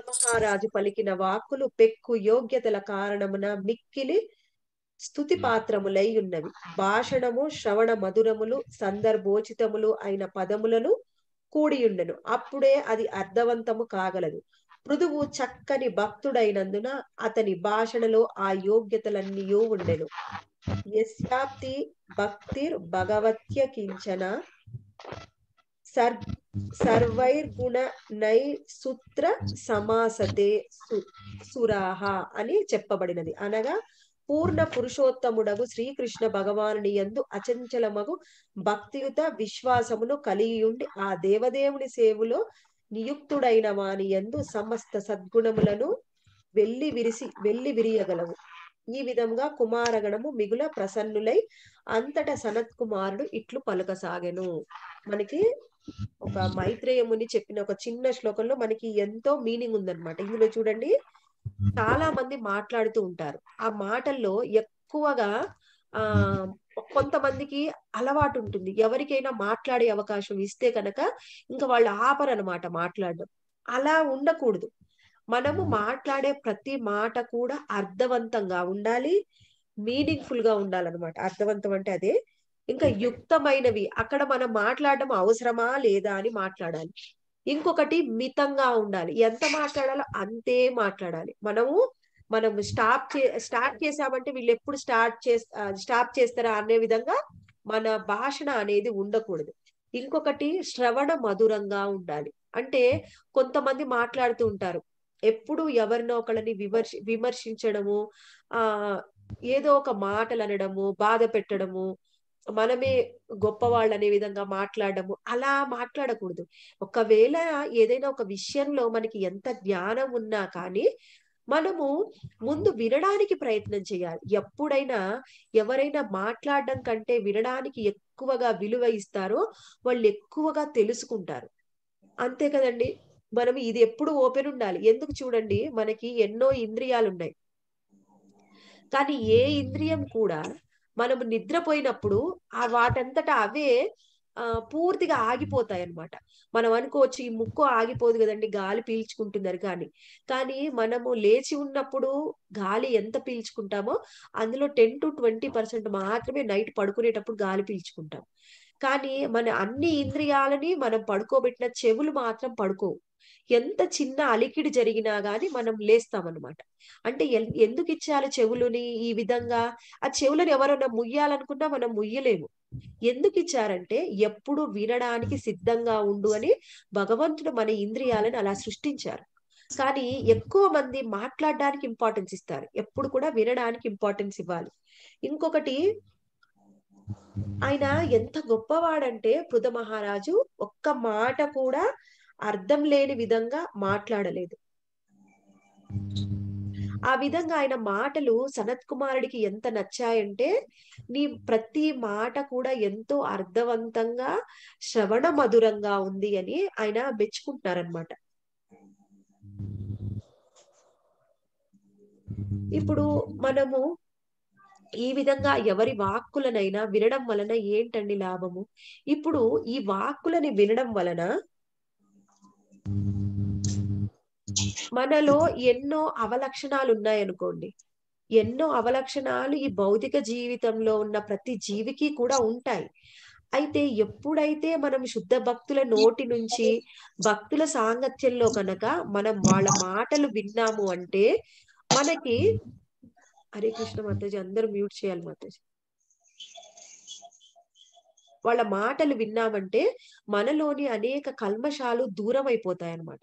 మహారాజు పలికిన వాక్కులు పెక్కు యోగ్యతల కారణమున మిక్కిలి స్థుతి పాత్రములై ఉన్నవి భాషణము శ్రవణ మధురములు సందర్భోచితములు అయిన పదములను కూడియుండెను అప్పుడే అది అర్థవంతము కాగలదు మృదువు చక్కని భక్తుడైనందున అతని భాషణలో ఆ యోగ్యతలన్నీ ఉండెను యశాప్తి భక్తిర్ భగవత్య కించన సర్ సర్వైర్గుణ నై సూత్ర సమాసతే సురాహ అని చెప్పబడినది అనగా పూర్ణ పురుషోత్తముడగు శ్రీకృష్ణ భగవానుని ఎందు అచంచలమగు భక్తియుత విశ్వాసమును కలిగి ఉండి ఆ దేవదేవుని సేవలో నియుక్తుడైన వాని ఎందు సమస్త సద్గుణములను వెళ్ళి విరిసి వెళ్ళి విరియగలవు ఈ విధంగా కుమారగణము మిగుల ప్రసన్నులై అంతట సనత్ కుమారుడు ఇట్లు పలుకసాగెను మనకి ఒక మైత్రేయముని చెప్పిన ఒక చిన్న శ్లోకంలో మనకి ఎంతో మీనింగ్ ఉందన్నమాట ఇందులో చూడండి చాలా మంది మాట్లాడుతూ ఉంటారు ఆ మాటల్లో ఎక్కువగా ఆ కొంతమందికి అలవాటు ఉంటుంది ఎవరికైనా మాట్లాడే అవకాశం ఇస్తే కనుక ఇంకా వాళ్ళు ఆపరనమాట మాట్లాడడం అలా ఉండకూడదు మనము మాట్లాడే ప్రతి మాట కూడా అర్థవంతంగా ఉండాలి మీనింగ్ఫుల్ గా ఉండాలన్నమాట అర్థవంతం అంటే అదే ఇంకా యుక్తమైనవి అక్కడ మనం మాట్లాడడం అవసరమా లేదా అని మాట్లాడాలి ఇంకొకటి మితంగా ఉండాలి ఎంత మాట్లాడాలో అంతే మాట్లాడాలి మనము మనం స్టాప్ స్టార్ట్ చేసామంటే వీళ్ళు ఎప్పుడు స్టార్ట్ చే స్టాప్ చేస్తారా అనే విధంగా మన భాషణ అనేది ఉండకూడదు ఇంకొకటి శ్రవణ మధురంగా ఉండాలి అంటే కొంతమంది మాట్లాడుతూ ఉంటారు ఎప్పుడు ఎవరినో ఒకళ్ళని విమర్శ విమర్శించడము ఆ ఏదో ఒక మాటలు అనడము బాధ పెట్టడము మనమే గొప్పవాళ్ళు అనే విధంగా మాట్లాడము అలా మాట్లాడకూడదు ఒకవేళ ఏదైనా ఒక విషయంలో మనకి ఎంత జ్ఞానం ఉన్నా కానీ మనము ముందు వినడానికి ప్రయత్నం చేయాలి ఎప్పుడైనా ఎవరైనా మాట్లాడడం కంటే వినడానికి ఎక్కువగా విలువ ఇస్తారో వాళ్ళు ఎక్కువగా తెలుసుకుంటారు అంతే కదండి మనం ఇది ఎప్పుడు ఓపెన్ ఉండాలి ఎందుకు చూడండి మనకి ఎన్నో ఇంద్రియాలు ఉన్నాయి కానీ ఏ ఇంద్రియం కూడా మనము నిద్రపోయినప్పుడు ఆ వాటంతటా అవే పూర్తిగా ఆగిపోతాయి అనమాట మనం అనుకోవచ్చు ఈ ముక్కు ఆగిపోదు కదండి గాలి పీల్చుకుంటున్నారు కానీ కానీ మనము లేచి ఉన్నప్పుడు గాలి ఎంత పీల్చుకుంటామో అందులో టెన్ టు ట్వంటీ పర్సెంట్ మాత్రమే నైట్ పడుకునేటప్పుడు గాలి పీల్చుకుంటాం కానీ మన అన్ని ఇంద్రియాలని మనం పడుకోబెట్టిన చెవులు మాత్రం పడుకోవు ఎంత చిన్న అలికిడి జరిగినా గాని మనం లేస్తామన్నమాట అంటే ఎందుకు ఇచ్చాలి చెవులుని ఈ విధంగా ఆ చెవులను ఎవరైనా ముయ్యాలనుకున్నా మనం ముయ్యలేము ఎందుకు ఇచ్చారంటే ఎప్పుడు వినడానికి సిద్ధంగా ఉండు అని భగవంతుడు మన ఇంద్రియాలను అలా సృష్టించారు కానీ ఎక్కువ మంది మాట్లాడడానికి ఇంపార్టెన్స్ ఇస్తారు ఎప్పుడు కూడా వినడానికి ఇంపార్టెన్స్ ఇవ్వాలి ఇంకొకటి ఆయన ఎంత గొప్పవాడంటే పృథ మహారాజు ఒక్క మాట కూడా అర్థం లేని విధంగా మాట్లాడలేదు ఆ విధంగా ఆయన మాటలు సనత్ కుమారుడికి ఎంత నచ్చాయంటే నీ ప్రతి మాట కూడా ఎంతో అర్థవంతంగా శ్రవణ మధురంగా ఉంది అని ఆయన మెచ్చుకుంటున్నారనమాట ఇప్పుడు మనము ఈ విధంగా ఎవరి వాక్కులనైనా వినడం వలన ఏంటండి లాభము ఇప్పుడు ఈ వాక్కులని వినడం వలన మనలో ఎన్నో అవలక్షణాలు ఉన్నాయనుకోండి ఎన్నో అవలక్షణాలు ఈ భౌతిక జీవితంలో ఉన్న ప్రతి జీవికి కూడా ఉంటాయి అయితే ఎప్పుడైతే మనం శుద్ధ భక్తుల నోటి నుంచి భక్తుల సాంగత్యంలో కనుక మనం వాళ్ళ మాటలు విన్నాము అంటే మనకి హరే కృష్ణ మాతాజీ అందరూ మ్యూట్ చేయాలి మాతాజీ వాళ్ళ మాటలు విన్నామంటే మనలోని అనేక కల్మషాలు దూరం అయిపోతాయి అనమాట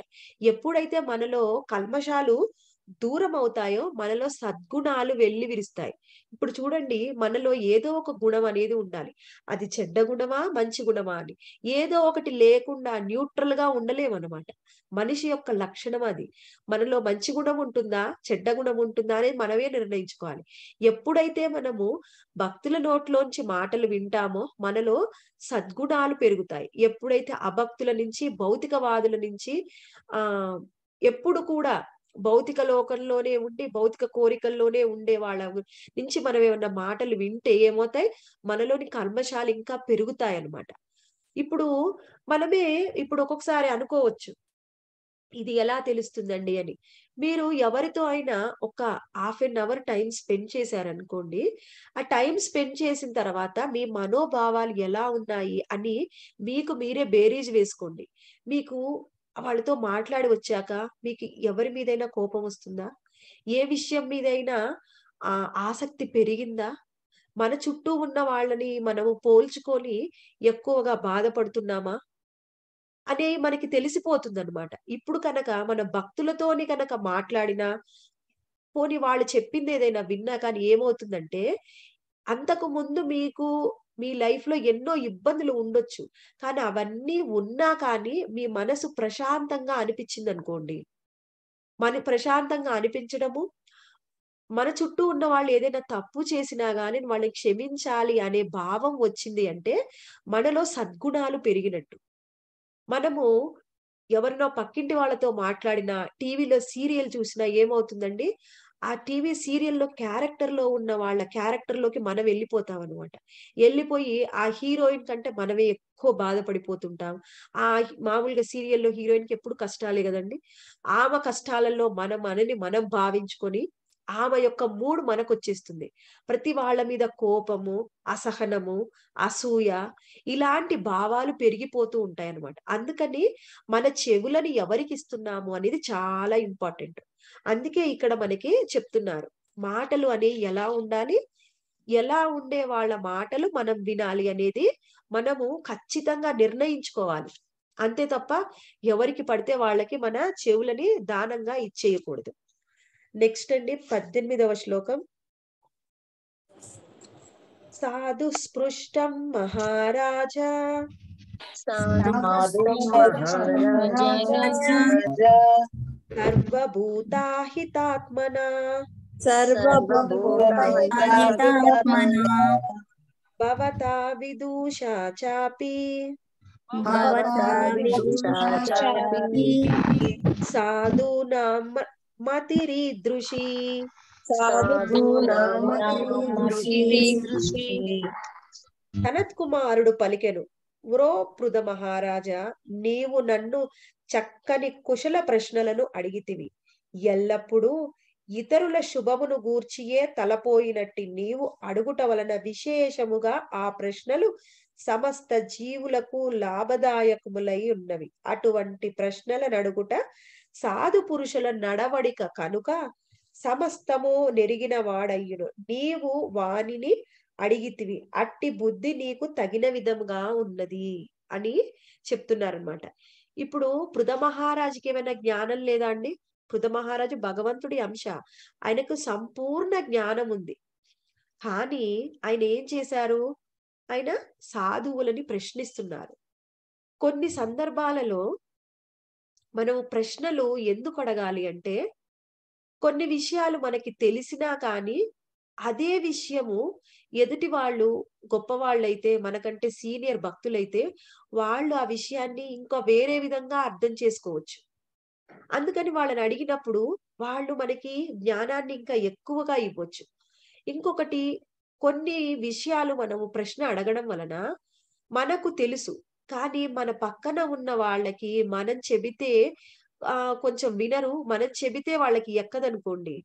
ఎప్పుడైతే మనలో కల్మషాలు దూరం అవుతాయో మనలో సద్గుణాలు వెళ్ళి విరుస్తాయి ఇప్పుడు చూడండి మనలో ఏదో ఒక గుణం అనేది ఉండాలి అది చెడ్డ గుణమా మంచి గుణమా అని ఏదో ఒకటి లేకుండా న్యూట్రల్ గా అనమాట మనిషి యొక్క లక్షణం అది మనలో మంచి గుణం ఉంటుందా చెడ్డ గుణం ఉంటుందా అనేది మనమే నిర్ణయించుకోవాలి ఎప్పుడైతే మనము భక్తుల నోట్లోంచి మాటలు వింటామో మనలో సద్గుణాలు పెరుగుతాయి ఎప్పుడైతే అభక్తుల నుంచి భౌతికవాదుల నుంచి ఆ ఎప్పుడు కూడా భౌతిక లోకంలోనే ఉండి భౌతిక కోరికల్లోనే ఉండే వాళ్ళ నుంచి మనం ఏమన్నా మాటలు వింటే ఏమవుతాయి మనలోని కర్మశాలు ఇంకా పెరుగుతాయి అన్నమాట ఇప్పుడు మనమే ఇప్పుడు ఒక్కొక్కసారి అనుకోవచ్చు ఇది ఎలా తెలుస్తుందండి అని మీరు ఎవరితో అయినా ఒక half an hour time spend చేశారనుకోండి ఆ టైం స్పెండ్ చేసిన తర్వాత మీ మనోభావాలు ఎలా ఉన్నాయి అని మీకు మీరే బేరీజ్ వేసుకోండి మీకు వాళ్ళతో మాట్లాడి వచ్చాక మీకు ఎవరి మీదైనా కోపం వస్తుందా ఏ విషయం మీదైనా ఆసక్తి పెరిగిందా మన చుట్టూ ఉన్న వాళ్ళని మనము పోల్చుకొని ఎక్కువగా బాధపడుతున్నామా అనే మనకి తెలిసిపోతుంది అనమాట ఇప్పుడు కనుక మన భక్తులతోని కనుక మాట్లాడినా పోని వాళ్ళు చెప్పింది ఏదైనా విన్నా కానీ ఏమవుతుందంటే అంతకు ముందు మీకు మీ లైఫ్ లో ఎన్నో ఇబ్బందులు ఉండొచ్చు కానీ అవన్నీ ఉన్నా కానీ మీ మనసు ప్రశాంతంగా అనిపించింది అనుకోండి మన ప్రశాంతంగా అనిపించడము మన చుట్టూ ఉన్న వాళ్ళు ఏదైనా తప్పు చేసినా కానీ వాళ్ళని క్షమించాలి అనే భావం వచ్చింది అంటే మనలో సద్గుణాలు పెరిగినట్టు మనము ఎవరినో పక్కింటి వాళ్ళతో మాట్లాడినా టీవీలో సీరియల్ చూసినా ఏమవుతుందండి ఆ టీవీ సీరియల్లో క్యారెక్టర్లో ఉన్న వాళ్ళ క్యారెక్టర్లోకి మనం వెళ్ళిపోతాం అనమాట వెళ్ళిపోయి ఆ హీరోయిన్ కంటే మనమే ఎక్కువ బాధపడిపోతుంటాం ఆ మామూలుగా సీరియల్లో హీరోయిన్కి ఎప్పుడు కష్టాలే కదండి ఆమె కష్టాలలో మనం మనని మనం భావించుకొని ఆమె యొక్క మూడు మనకు వచ్చేస్తుంది ప్రతి వాళ్ళ మీద కోపము అసహనము అసూయ ఇలాంటి భావాలు పెరిగిపోతూ ఉంటాయి అనమాట అందుకని మన చెవులను ఎవరికి ఇస్తున్నాము అనేది చాలా ఇంపార్టెంట్ అందుకే ఇక్కడ మనకి చెప్తున్నారు మాటలు అనేవి ఎలా ఉండాలి ఎలా ఉండే వాళ్ళ మాటలు మనం వినాలి అనేది మనము ఖచ్చితంగా నిర్ణయించుకోవాలి అంతే తప్ప ఎవరికి పడితే వాళ్ళకి మన చెవులని దానంగా ఇచ్చేయకూడదు నెక్స్ట్ అండి పద్దెనిమిదవ శ్లోకం సాధు స్పృష్టం మహారాజా సర్వభూతాహితాత్మనా సర్వభూతాహితాత్మనా భవతా విదూషా చాపి భవతా విదూషా చాపి సాధూనాం మతిరీదృషి సనత్ కుమారుడు పలికెను వ్రో పృద మహారాజా నీవు నన్ను చక్కని కుశల ప్రశ్నలను అడిగితివి ఎల్లప్పుడూ ఇతరుల శుభమును గూర్చియే తలపోయినట్టి నీవు అడుగుట వలన విశేషముగా ఆ ప్రశ్నలు సమస్త జీవులకు లాభదాయకములై ఉన్నవి అటువంటి ప్రశ్నలను అడుగుట సాధు పురుషుల నడవడిక కనుక సమస్తము నెరిగిన వాడయ్యును నీవు వానిని అడిగితివి అట్టి బుద్ధి నీకు తగిన విధంగా ఉన్నది అని చెప్తున్నారనమాట ఇప్పుడు పృథ మహారాజుకి ఏమైనా జ్ఞానం లేదా అండి పృథ మహారాజు భగవంతుడి అంశ ఆయనకు సంపూర్ణ జ్ఞానం ఉంది కానీ ఆయన ఏం చేశారు ఆయన సాధువులని ప్రశ్నిస్తున్నారు కొన్ని సందర్భాలలో మనం ప్రశ్నలు ఎందుకు అడగాలి అంటే కొన్ని విషయాలు మనకి తెలిసినా కానీ అదే విషయము ఎదుటి వాళ్ళు గొప్ప మనకంటే సీనియర్ భక్తులైతే వాళ్ళు ఆ విషయాన్ని ఇంకా వేరే విధంగా అర్థం చేసుకోవచ్చు అందుకని వాళ్ళని అడిగినప్పుడు వాళ్ళు మనకి జ్ఞానాన్ని ఇంకా ఎక్కువగా ఇవ్వచ్చు ఇంకొకటి కొన్ని విషయాలు మనము ప్రశ్న అడగడం వలన మనకు తెలుసు కానీ మన పక్కన ఉన్న వాళ్ళకి మనం చెబితే ఆ కొంచెం వినరు మనం చెబితే వాళ్ళకి ఎక్కదనుకోండి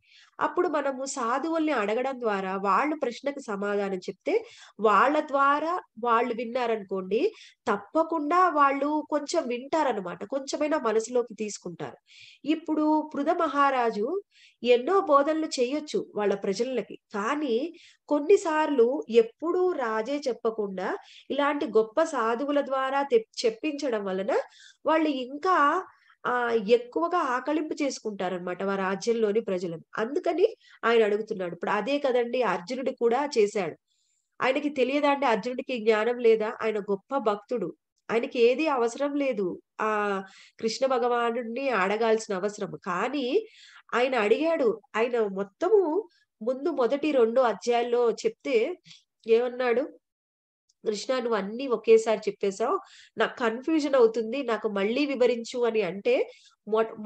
అప్పుడు మనము సాధువుల్ని అడగడం ద్వారా వాళ్ళు ప్రశ్నకు సమాధానం చెప్తే వాళ్ళ ద్వారా వాళ్ళు విన్నారనుకోండి తప్పకుండా వాళ్ళు కొంచెం వింటారనమాట కొంచెమైనా మనసులోకి తీసుకుంటారు ఇప్పుడు పృథ మహారాజు ఎన్నో బోధనలు చేయొచ్చు వాళ్ళ ప్రజలకి కానీ కొన్నిసార్లు ఎప్పుడూ రాజే చెప్పకుండా ఇలాంటి గొప్ప సాధువుల ద్వారా చెప్పించడం వలన వాళ్ళు ఇంకా ఆ ఎక్కువగా ఆకలింపు చేసుకుంటారనమాట వారి రాజ్యంలోని ప్రజలను అందుకని ఆయన అడుగుతున్నాడు ఇప్పుడు అదే కదండి అర్జునుడు కూడా చేశాడు ఆయనకి తెలియదా అంటే అర్జునుడికి జ్ఞానం లేదా ఆయన గొప్ప భక్తుడు ఆయనకి ఏది అవసరం లేదు ఆ కృష్ణ భగవానుడిని అడగాల్సిన అవసరం కానీ ఆయన అడిగాడు ఆయన మొత్తము ముందు మొదటి రెండు అధ్యాయాల్లో చెప్తే ఏమన్నాడు కృష్ణ నువ్వు అన్ని ఒకేసారి చెప్పేశావు నాకు కన్ఫ్యూజన్ అవుతుంది నాకు మళ్ళీ వివరించు అని అంటే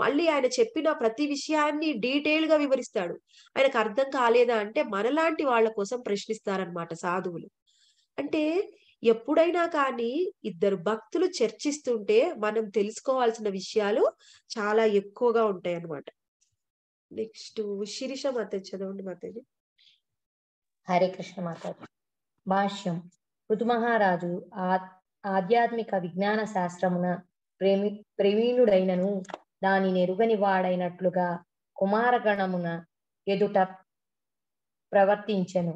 మళ్ళీ ఆయన చెప్పిన ప్రతి విషయాన్ని డీటెయిల్ గా వివరిస్తాడు ఆయనకు అర్థం కాలేదా అంటే మనలాంటి వాళ్ళ కోసం ప్రశ్నిస్తారనమాట సాధువులు అంటే ఎప్పుడైనా కానీ ఇద్దరు భక్తులు చర్చిస్తుంటే మనం తెలుసుకోవాల్సిన విషయాలు చాలా ఎక్కువగా ఉంటాయి అన్నమాట నెక్స్ట్ శిరీష మాత చదవండి మాతజీ హరే కృష్ణ మాత భాష్యం ఋతుమహారాజు ఆ ఆధ్యాత్మిక విజ్ఞాన శాస్త్రమున ప్రేమి ప్రవీణుడైనను దాని నెరుగని వాడైనట్లుగా కుమారగణమున ఎదుట ప్రవర్తించెను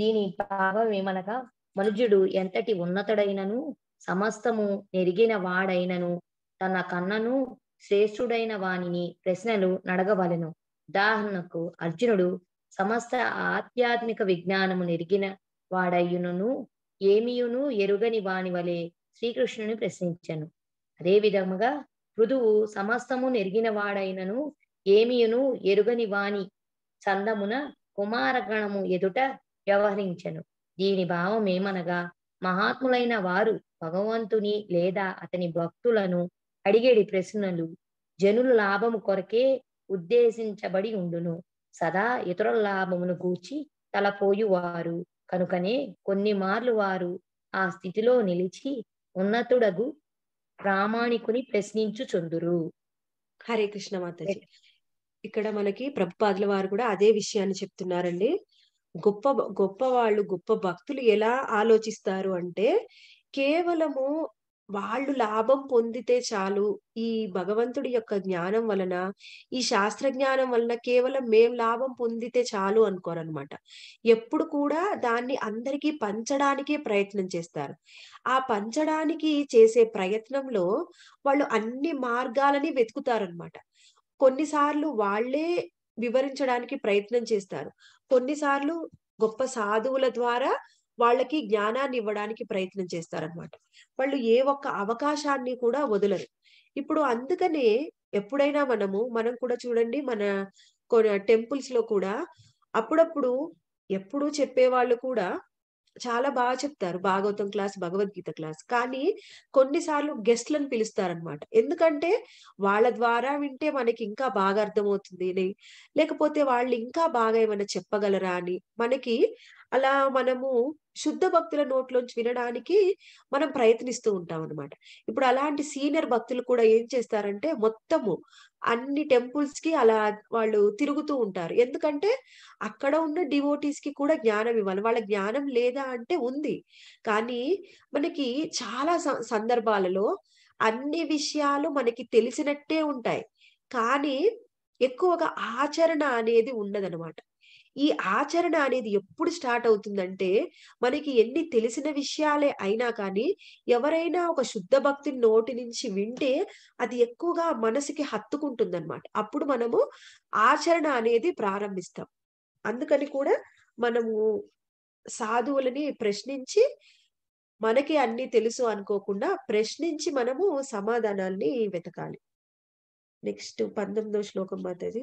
దీని భావం ఏమనగా మనుజుడు ఎంతటి ఉన్నతుడైనను సమస్తము నెరిగిన వాడైనను తన కన్నను శ్రేష్ఠుడైన వానిని ప్రశ్నలు నడగవలను ఉదాహరణకు అర్జునుడు సమస్త ఆధ్యాత్మిక విజ్ఞానము నెరిగిన వాడయ్యును ఏమియును ఎరుగని వాని వలె శ్రీకృష్ణుని ప్రశ్నించను అదే విధముగా మృదువు సమస్తము నెరిగిన వాడైనను ఏమియును ఎరుగని వాని చందమున కుమారగణము ఎదుట వ్యవహరించను దీని భావం ఏమనగా మహాత్ములైన వారు భగవంతుని లేదా అతని భక్తులను అడిగేడి ప్రశ్నలు జనుల లాభము కొరకే ఉద్దేశించబడి ఉండును సదా ఇతరుల లాభమును గూర్చి తలపోయువారు కనుకనే కొన్ని మార్లు వారు ఆ స్థితిలో నిలిచి ఉన్నతుడగు ప్రామాణికుని ప్రశ్నించుచుందురు హరే కృష్ణ మాతాజీ ఇక్కడ మనకి ప్రభుపాదుల వారు కూడా అదే విషయాన్ని చెప్తున్నారండి గొప్ప గొప్ప వాళ్ళు గొప్ప భక్తులు ఎలా ఆలోచిస్తారు అంటే కేవలము వాళ్ళు లాభం పొందితే చాలు ఈ భగవంతుడి యొక్క జ్ఞానం వలన ఈ శాస్త్ర జ్ఞానం వలన కేవలం మేం లాభం పొందితే చాలు అనుకోరనమాట ఎప్పుడు కూడా దాన్ని అందరికీ పంచడానికే ప్రయత్నం చేస్తారు ఆ పంచడానికి చేసే ప్రయత్నంలో వాళ్ళు అన్ని మార్గాలని వెతుకుతారనమాట కొన్నిసార్లు వాళ్ళే వివరించడానికి ప్రయత్నం చేస్తారు కొన్నిసార్లు గొప్ప సాధువుల ద్వారా వాళ్ళకి జ్ఞానాన్ని ఇవ్వడానికి ప్రయత్నం చేస్తారనమాట వాళ్ళు ఏ ఒక్క అవకాశాన్ని కూడా వదలరు ఇప్పుడు అందుకనే ఎప్పుడైనా మనము మనం కూడా చూడండి మన టెంపుల్స్ లో కూడా అప్పుడప్పుడు ఎప్పుడూ చెప్పేవాళ్ళు కూడా చాలా బాగా చెప్తారు భాగవతం క్లాస్ భగవద్గీత క్లాస్ కానీ కొన్నిసార్లు గెస్ట్లను పిలుస్తారనమాట ఎందుకంటే వాళ్ళ ద్వారా వింటే మనకి ఇంకా బాగా అర్థమవుతుంది లేకపోతే వాళ్ళు ఇంకా బాగా ఏమైనా చెప్పగలరా అని మనకి అలా మనము శుద్ధ భక్తుల నోట్లోంచి వినడానికి మనం ప్రయత్నిస్తూ ఉంటాం అనమాట ఇప్పుడు అలాంటి సీనియర్ భక్తులు కూడా ఏం చేస్తారంటే మొత్తము అన్ని టెంపుల్స్ కి అలా వాళ్ళు తిరుగుతూ ఉంటారు ఎందుకంటే అక్కడ ఉన్న డివోటీస్ కి కూడా జ్ఞానం ఇవ్వాలి వాళ్ళ జ్ఞానం లేదా అంటే ఉంది కానీ మనకి చాలా సందర్భాలలో అన్ని విషయాలు మనకి తెలిసినట్టే ఉంటాయి కానీ ఎక్కువగా ఆచరణ అనేది ఉండదనమాట ఈ ఆచరణ అనేది ఎప్పుడు స్టార్ట్ అవుతుందంటే మనకి ఎన్ని తెలిసిన విషయాలే అయినా కానీ ఎవరైనా ఒక శుద్ధ భక్తి నోటి నుంచి వింటే అది ఎక్కువగా మనసుకి హత్తుకుంటుందన్నమాట అప్పుడు మనము ఆచరణ అనేది ప్రారంభిస్తాం అందుకని కూడా మనము సాధువులని ప్రశ్నించి మనకి అన్ని తెలుసు అనుకోకుండా ప్రశ్నించి మనము సమాధానాల్ని వెతకాలి నెక్స్ట్ పంతొమ్మిదో శ్లోకం మాత్రది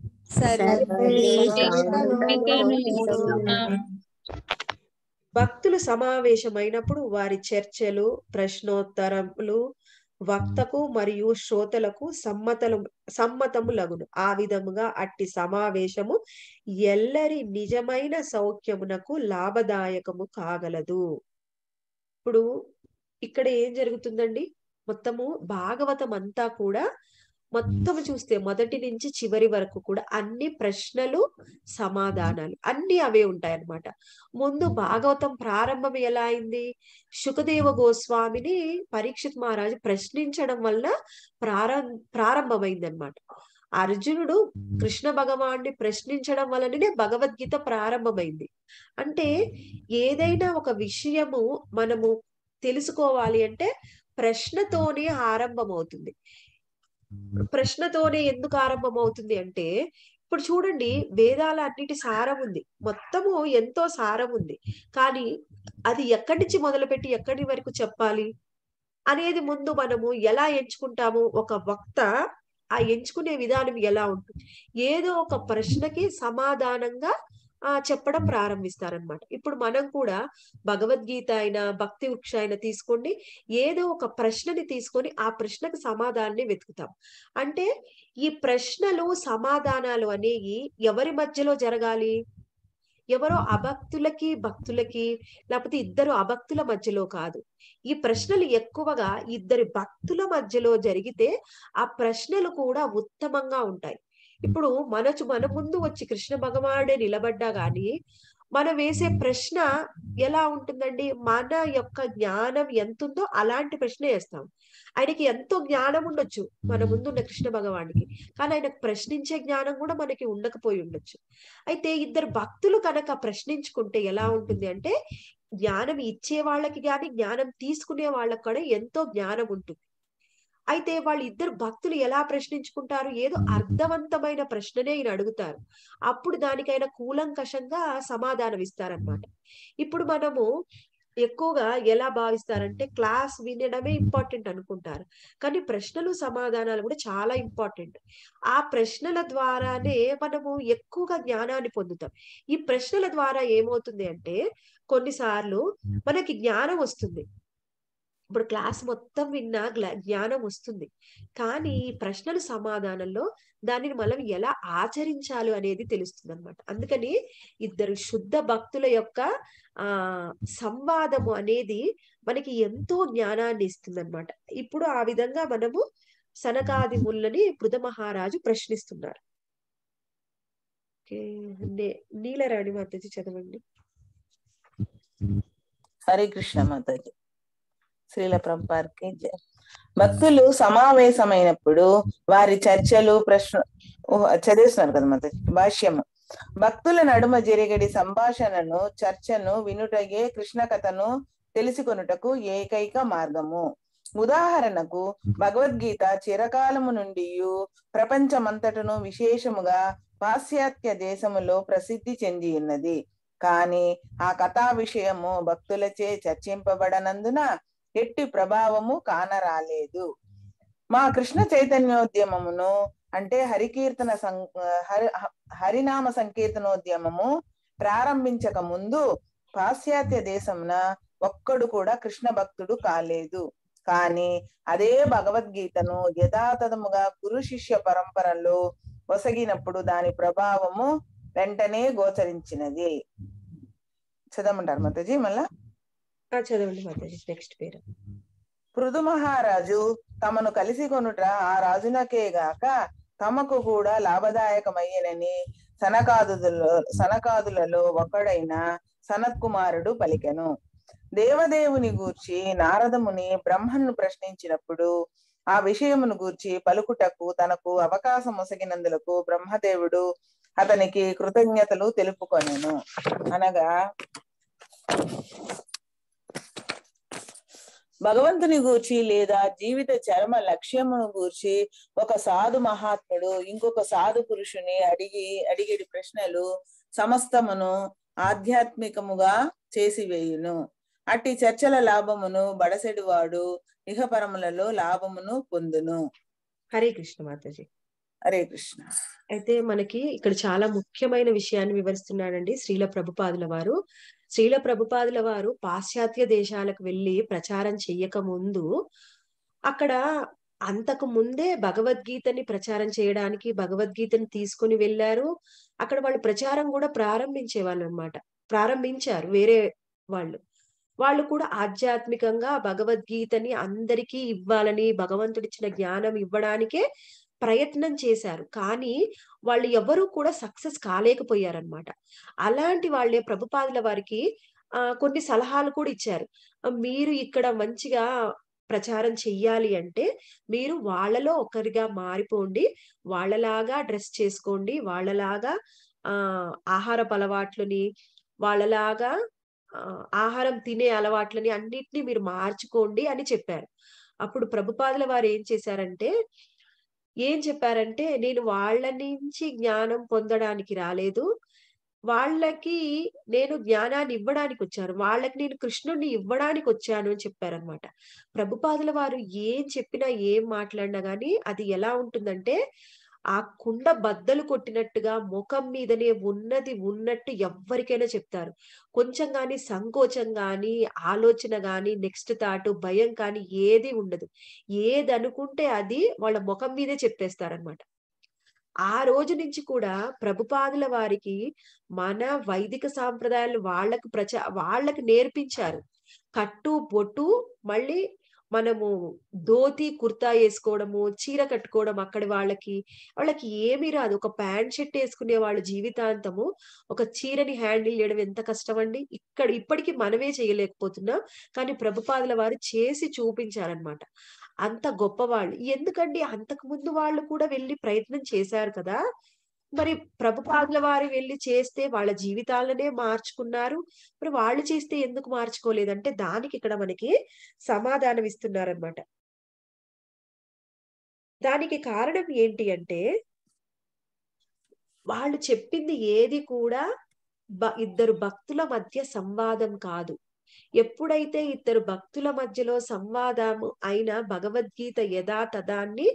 భక్తులు సమావేశమైనప్పుడు వారి చర్చలు ప్రశ్నోత్తరములు వక్తకు మరియు శ్రోతలకు సమ్మతలు లగును ఆ విధముగా అట్టి సమావేశము ఎల్లరి నిజమైన సౌఖ్యమునకు లాభదాయకము కాగలదు ఇప్పుడు ఇక్కడ ఏం జరుగుతుందండి మొత్తము భాగవతం అంతా కూడా మొత్తం చూస్తే మొదటి నుంచి చివరి వరకు కూడా అన్ని ప్రశ్నలు సమాధానాలు అన్ని అవే ఉంటాయి అన్నమాట ముందు భాగవతం ప్రారంభం ఎలా అయింది సుఖదేవ గోస్వామిని పరీక్షిత్ మహారాజు ప్రశ్నించడం వల్ల ప్రారం ప్రారంభమైంది అనమాట అర్జునుడు కృష్ణ భగవాన్ని ప్రశ్నించడం వలననే భగవద్గీత ప్రారంభమైంది అంటే ఏదైనా ఒక విషయము మనము తెలుసుకోవాలి అంటే ప్రశ్నతోనే ఆరంభమవుతుంది ప్రశ్నతోనే ఎందుకు ఆరంభం అవుతుంది అంటే ఇప్పుడు చూడండి వేదాల అన్నిటి సారం ఉంది మొత్తము ఎంతో సారం ఉంది కానీ అది ఎక్కడి నుంచి మొదలుపెట్టి ఎక్కడి వరకు చెప్పాలి అనేది ముందు మనము ఎలా ఎంచుకుంటాము ఒక వక్త ఆ ఎంచుకునే విధానం ఎలా ఉంటుంది ఏదో ఒక ప్రశ్నకి సమాధానంగా ఆ చెప్పడం ప్రారంభిస్తారనమాట ఇప్పుడు మనం కూడా భగవద్గీత అయినా భక్తి వృక్ష అయినా తీసుకోండి ఏదో ఒక ప్రశ్నని తీసుకొని ఆ ప్రశ్నకు సమాధానాన్ని వెతుకుతాం అంటే ఈ ప్రశ్నలు సమాధానాలు అనేవి ఎవరి మధ్యలో జరగాలి ఎవరో అభక్తులకి భక్తులకి లేకపోతే ఇద్దరు అభక్తుల మధ్యలో కాదు ఈ ప్రశ్నలు ఎక్కువగా ఇద్దరి భక్తుల మధ్యలో జరిగితే ఆ ప్రశ్నలు కూడా ఉత్తమంగా ఉంటాయి ఇప్పుడు మనచు మన ముందు వచ్చి కృష్ణ భగవానుడే నిలబడ్డా గాని మనం వేసే ప్రశ్న ఎలా ఉంటుందండి మన యొక్క జ్ఞానం ఎంతుందో అలాంటి ప్రశ్న వేస్తాం ఆయనకి ఎంతో జ్ఞానం ఉండొచ్చు మన ముందున్న కృష్ణ భగవానికి కానీ ఆయనకు ప్రశ్నించే జ్ఞానం కూడా మనకి ఉండకపోయి ఉండొచ్చు అయితే ఇద్దరు భక్తులు కనుక ప్రశ్నించుకుంటే ఎలా ఉంటుంది అంటే జ్ఞానం ఇచ్చే వాళ్ళకి కానీ జ్ఞానం తీసుకునే వాళ్ళకి కూడా ఎంతో జ్ఞానం ఉంటుంది అయితే వాళ్ళు ఇద్దరు భక్తులు ఎలా ప్రశ్నించుకుంటారు ఏదో అర్థవంతమైన ప్రశ్ననే ఈయన అడుగుతారు అప్పుడు దానికైనా కూలంకషంగా సమాధానం ఇస్తారనమాట ఇప్పుడు మనము ఎక్కువగా ఎలా భావిస్తారంటే క్లాస్ వినడమే ఇంపార్టెంట్ అనుకుంటారు కానీ ప్రశ్నలు సమాధానాలు కూడా చాలా ఇంపార్టెంట్ ఆ ప్రశ్నల ద్వారానే మనము ఎక్కువగా జ్ఞానాన్ని పొందుతాం ఈ ప్రశ్నల ద్వారా ఏమవుతుంది అంటే కొన్నిసార్లు మనకి జ్ఞానం వస్తుంది ఇప్పుడు క్లాస్ మొత్తం విన్నా జ్ఞానం వస్తుంది కానీ ప్రశ్నలు సమాధానంలో దానిని మనం ఎలా ఆచరించాలి అనేది తెలుస్తుంది అనమాట అందుకని ఇద్దరు శుద్ధ భక్తుల యొక్క ఆ సంవాదము అనేది మనకి ఎంతో జ్ఞానాన్ని ఇస్తుంది అనమాట ఇప్పుడు ఆ విధంగా మనము సనకాది ముళ్ళని పృథ మహారాజు ప్రశ్నిస్తున్నారు నీలరాణి మాతజీ చదవండి హరే కృష్ణ మాతాజీ శ్రీలప్రం పార్కే భక్తులు సమావేశమైనప్పుడు వారి చర్చలు ప్రశ్న చదివిస్తున్నారు కదా మాత భాష్యము భక్తుల నడుమ జరిగడి సంభాషణను చర్చను వినుటగే కృష్ణ కథను తెలుసుకొనుటకు ఏకైక మార్గము ఉదాహరణకు భగవద్గీత చిరకాలము నుండి ప్రపంచమంతటను విశేషముగా పాశ్చాత్య దేశములో ప్రసిద్ధి చెంది ఉన్నది కానీ ఆ కథా విషయము భక్తులచే చర్చింపబడనందున ఎట్టి ప్రభావము కానరాలేదు మా కృష్ణ చైతన్యోద్యమమును అంటే హరికీర్తన సం హరి హరినామ సంకీర్తనోద్యమము ప్రారంభించక ముందు పాశ్చాత్య దేశమున ఒక్కడు కూడా కృష్ణ భక్తుడు కాలేదు కానీ అదే భగవద్గీతను యథాతథముగా గురు శిష్య పరంపరలో ఒసగినప్పుడు దాని ప్రభావము వెంటనే గోచరించినది చదవమంటారు మతజీ మళ్ళా చదవండి మాతాజీ నెక్స్ట్ పేరు పృదు మహారాజు తమను కలిసి కొనుట ఆ రాజునకే గాక తమకు కూడా లాభదాయకమయ్యనని సనకాదులలో సనకాదులలో ఒకడైన సనత్ కుమారుడు పలికెను దేవదేవుని గూర్చి నారదముని బ్రహ్మను ప్రశ్నించినప్పుడు ఆ విషయమును గూర్చి పలుకుటకు తనకు అవకాశం ఒసగినందులకు బ్రహ్మదేవుడు అతనికి కృతజ్ఞతలు తెలుపుకొనెను అనగా భగవంతుని గూర్చి లేదా జీవిత చర్మ లక్ష్యమును గూర్చి ఒక సాధు మహాత్ముడు ఇంకొక సాధు పురుషుని అడిగి అడిగేటి ప్రశ్నలు సమస్తమును ఆధ్యాత్మికముగా చేసి వేయును అట్టి చర్చల లాభమును బడసెడువాడు ఇహపరములలో లాభమును పొందును హరే కృష్ణ మాతాజీ హరే కృష్ణ అయితే మనకి ఇక్కడ చాలా ముఖ్యమైన విషయాన్ని వివరిస్తున్నాడండి శ్రీల ప్రభుపాదుల వారు శ్రీల ప్రభుపాదుల వారు పాశ్చాత్య దేశాలకు వెళ్ళి ప్రచారం చెయ్యక ముందు అక్కడ అంతకు ముందే భగవద్గీతని ప్రచారం చేయడానికి భగవద్గీతని తీసుకుని వెళ్ళారు అక్కడ వాళ్ళు ప్రచారం కూడా ప్రారంభించే వాళ్ళు అనమాట ప్రారంభించారు వేరే వాళ్ళు వాళ్ళు కూడా ఆధ్యాత్మికంగా భగవద్గీతని అందరికీ ఇవ్వాలని భగవంతుడిచ్చిన జ్ఞానం ఇవ్వడానికే ప్రయత్నం చేశారు కానీ వాళ్ళు ఎవరూ కూడా సక్సెస్ కాలేకపోయారనమాట అలాంటి వాళ్ళే ప్రభుపాదుల వారికి కొన్ని సలహాలు కూడా ఇచ్చారు మీరు ఇక్కడ మంచిగా ప్రచారం చెయ్యాలి అంటే మీరు వాళ్ళలో ఒకరిగా మారిపోండి వాళ్ళలాగా డ్రెస్ చేసుకోండి వాళ్ళలాగా ఆ ఆహారపు అలవాట్లని వాళ్ళలాగా ఆహారం తినే అలవాట్లని అన్నిటినీ మీరు మార్చుకోండి అని చెప్పారు అప్పుడు ప్రభుపాదుల వారు ఏం చేశారంటే ఏం చెప్పారంటే నేను వాళ్ళ నుంచి జ్ఞానం పొందడానికి రాలేదు వాళ్ళకి నేను జ్ఞానాన్ని ఇవ్వడానికి వచ్చాను వాళ్ళకి నేను కృష్ణుడిని ఇవ్వడానికి వచ్చాను అని చెప్పారనమాట ప్రభుపాదుల వారు ఏం చెప్పినా ఏం మాట్లాడినా కానీ అది ఎలా ఉంటుందంటే ఆ కుండ బద్దలు కొట్టినట్టుగా ముఖం మీదనే ఉన్నది ఉన్నట్టు ఎవ్వరికైనా చెప్తారు కొంచెం కానీ సంకోచం కానీ ఆలోచన కానీ నెక్స్ట్ థాట్ భయం కానీ ఏది ఉండదు ఏది అనుకుంటే అది వాళ్ళ ముఖం మీదే చెప్పేస్తారనమాట ఆ రోజు నుంచి కూడా ప్రభుపాదుల వారికి మన వైదిక సాంప్రదాయాలు వాళ్ళకు ప్రచ వాళ్ళకి నేర్పించారు కట్టు బొట్టు మళ్ళీ మనము ధోతి కుర్తా వేసుకోవడము చీర కట్టుకోవడం అక్కడి వాళ్ళకి వాళ్ళకి ఏమీ రాదు ఒక ప్యాంట్ షర్ట్ వేసుకునే వాళ్ళ జీవితాంతము ఒక చీరని హ్యాండిల్ చేయడం ఎంత కష్టం అండి ఇక్కడ ఇప్పటికీ మనమే చేయలేకపోతున్నాం కానీ ప్రభుపాదుల వారు చేసి చూపించారనమాట అంత గొప్పవాళ్ళు ఎందుకండి అంతకు ముందు వాళ్ళు కూడా వెళ్ళి ప్రయత్నం చేశారు కదా మరి ప్రభుపాదుల వారు వెళ్ళి చేస్తే వాళ్ళ జీవితాలనే మార్చుకున్నారు మరి వాళ్ళు చేస్తే ఎందుకు మార్చుకోలేదంటే దానికి ఇక్కడ మనకి సమాధానం ఇస్తున్నారనమాట దానికి కారణం ఏంటి అంటే వాళ్ళు చెప్పింది ఏది కూడా ఇద్దరు భక్తుల మధ్య సంవాదం కాదు ఎప్పుడైతే ఇద్దరు భక్తుల మధ్యలో సంవాదము అయిన భగవద్గీత యథా తదాన్ని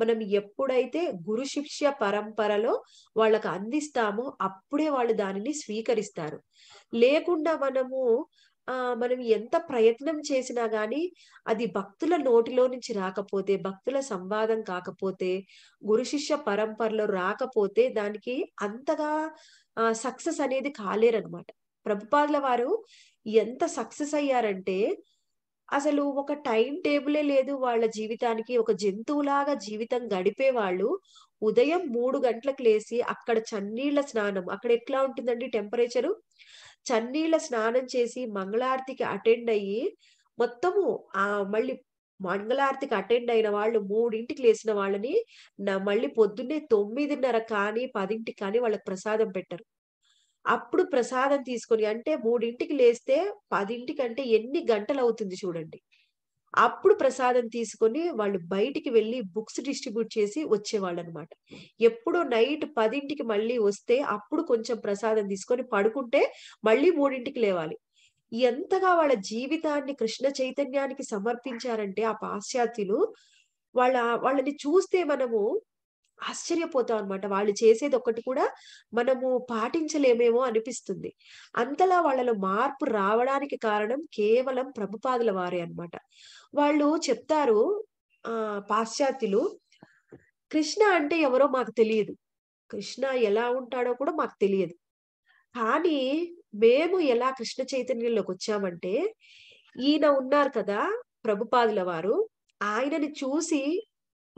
మనం ఎప్పుడైతే గురు శిష్య పరంపరలో వాళ్ళకు అందిస్తామో అప్పుడే వాళ్ళు దానిని స్వీకరిస్తారు లేకుండా మనము ఆ మనం ఎంత ప్రయత్నం చేసినా గాని అది భక్తుల నోటిలో నుంచి రాకపోతే భక్తుల సంవాదం కాకపోతే గురు శిష్య పరంపరలో రాకపోతే దానికి అంతగా సక్సెస్ అనేది కాలేరనమాట ప్రభుపాదుల వారు ఎంత సక్సెస్ అయ్యారంటే అసలు ఒక టైం టేబులే లేదు వాళ్ళ జీవితానికి ఒక జంతువులాగా జీవితం గడిపే వాళ్ళు ఉదయం మూడు గంటలకు లేసి అక్కడ చన్నీళ్ల స్నానం అక్కడ ఎట్లా ఉంటుందండి టెంపరేచరు చన్నీళ్ల స్నానం చేసి మంగళారతికి అటెండ్ అయ్యి మొత్తము ఆ మళ్ళీ మంగళారతికి అటెండ్ అయిన వాళ్ళు మూడింటికి లేచిన వాళ్ళని నా మళ్ళీ పొద్దున్నే తొమ్మిదిన్నర కానీ పదింటికి కానీ వాళ్ళకి ప్రసాదం పెట్టరు అప్పుడు ప్రసాదం తీసుకొని అంటే మూడింటికి లేస్తే పదింటికి అంటే ఎన్ని గంటలు అవుతుంది చూడండి అప్పుడు ప్రసాదం తీసుకొని వాళ్ళు బయటికి వెళ్ళి బుక్స్ డిస్ట్రిబ్యూట్ చేసి వచ్చేవాళ్ళు అనమాట ఎప్పుడో నైట్ పదింటికి మళ్ళీ వస్తే అప్పుడు కొంచెం ప్రసాదం తీసుకొని పడుకుంటే మళ్ళీ మూడింటికి లేవాలి ఎంతగా వాళ్ళ జీవితాన్ని కృష్ణ చైతన్యానికి సమర్పించారంటే ఆ పాశ్చాత్యులు వాళ్ళ వాళ్ళని చూస్తే మనము ఆశ్చర్యపోతాం అనమాట వాళ్ళు చేసేది ఒకటి కూడా మనము పాటించలేమేమో అనిపిస్తుంది అంతలా వాళ్ళలో మార్పు రావడానికి కారణం కేవలం ప్రభుపాదుల వారే అనమాట వాళ్ళు చెప్తారు ఆ పాశ్చాత్యులు కృష్ణ అంటే ఎవరో మాకు తెలియదు కృష్ణ ఎలా ఉంటాడో కూడా మాకు తెలియదు కానీ మేము ఎలా కృష్ణ చైతన్యంలోకి వచ్చామంటే ఈయన ఉన్నారు కదా ప్రభుపాదుల వారు ఆయనని చూసి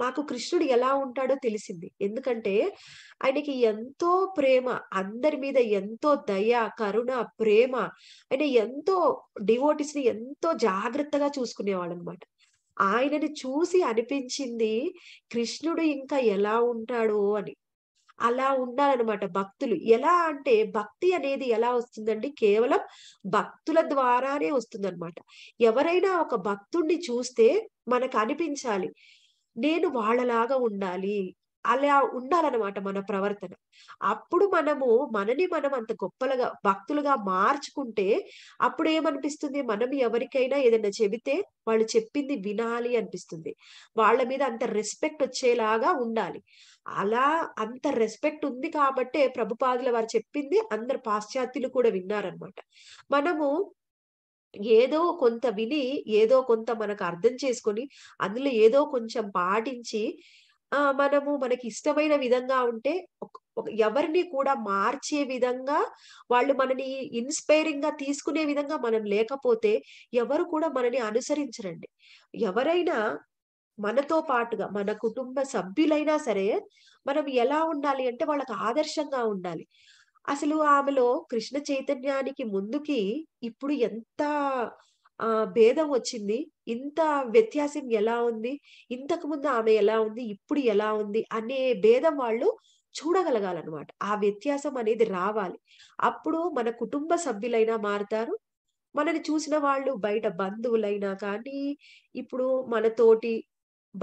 మాకు కృష్ణుడు ఎలా ఉంటాడో తెలిసింది ఎందుకంటే ఆయనకి ఎంతో ప్రేమ అందరి మీద ఎంతో దయ కరుణ ప్రేమ ఆయన ఎంతో డివోటిస్ ని ఎంతో జాగ్రత్తగా చూసుకునేవాడు అనమాట ఆయనని చూసి అనిపించింది కృష్ణుడు ఇంకా ఎలా ఉంటాడో అని అలా ఉండాలన్నమాట భక్తులు ఎలా అంటే భక్తి అనేది ఎలా వస్తుందండి కేవలం భక్తుల ద్వారానే వస్తుందన్నమాట ఎవరైనా ఒక భక్తుణ్ణి చూస్తే మనకు అనిపించాలి నేను వాళ్ళలాగా ఉండాలి అలా ఉండాలన్నమాట మన ప్రవర్తన అప్పుడు మనము మనని మనం అంత గొప్పలుగా భక్తులుగా మార్చుకుంటే అప్పుడు ఏమనిపిస్తుంది మనం ఎవరికైనా ఏదైనా చెబితే వాళ్ళు చెప్పింది వినాలి అనిపిస్తుంది వాళ్ళ మీద అంత రెస్పెక్ట్ వచ్చేలాగా ఉండాలి అలా అంత రెస్పెక్ట్ ఉంది కాబట్టే ప్రభుపాదుల వారు చెప్పింది అందరు పాశ్చాత్యులు కూడా విన్నారనమాట మనము ఏదో కొంత విని ఏదో కొంత మనకు అర్థం చేసుకొని అందులో ఏదో కొంచెం పాటించి మనము మనకి ఇష్టమైన విధంగా ఉంటే ఎవరిని కూడా మార్చే విధంగా వాళ్ళు మనని ఇన్స్పైరింగ్ గా తీసుకునే విధంగా మనం లేకపోతే ఎవరు కూడా మనని అనుసరించరండి ఎవరైనా మనతో పాటుగా మన కుటుంబ సభ్యులైనా సరే మనం ఎలా ఉండాలి అంటే వాళ్ళకి ఆదర్శంగా ఉండాలి అసలు ఆమెలో కృష్ణ చైతన్యానికి ముందుకి ఇప్పుడు ఎంత ఆ భేదం వచ్చింది ఇంత వ్యత్యాసం ఎలా ఉంది ఇంతకు ముందు ఆమె ఎలా ఉంది ఇప్పుడు ఎలా ఉంది అనే భేదం వాళ్ళు చూడగలగాలన్నమాట ఆ వ్యత్యాసం అనేది రావాలి అప్పుడు మన కుటుంబ సభ్యులైనా మారుతారు మనని చూసిన వాళ్ళు బయట బంధువులైనా కానీ ఇప్పుడు మనతోటి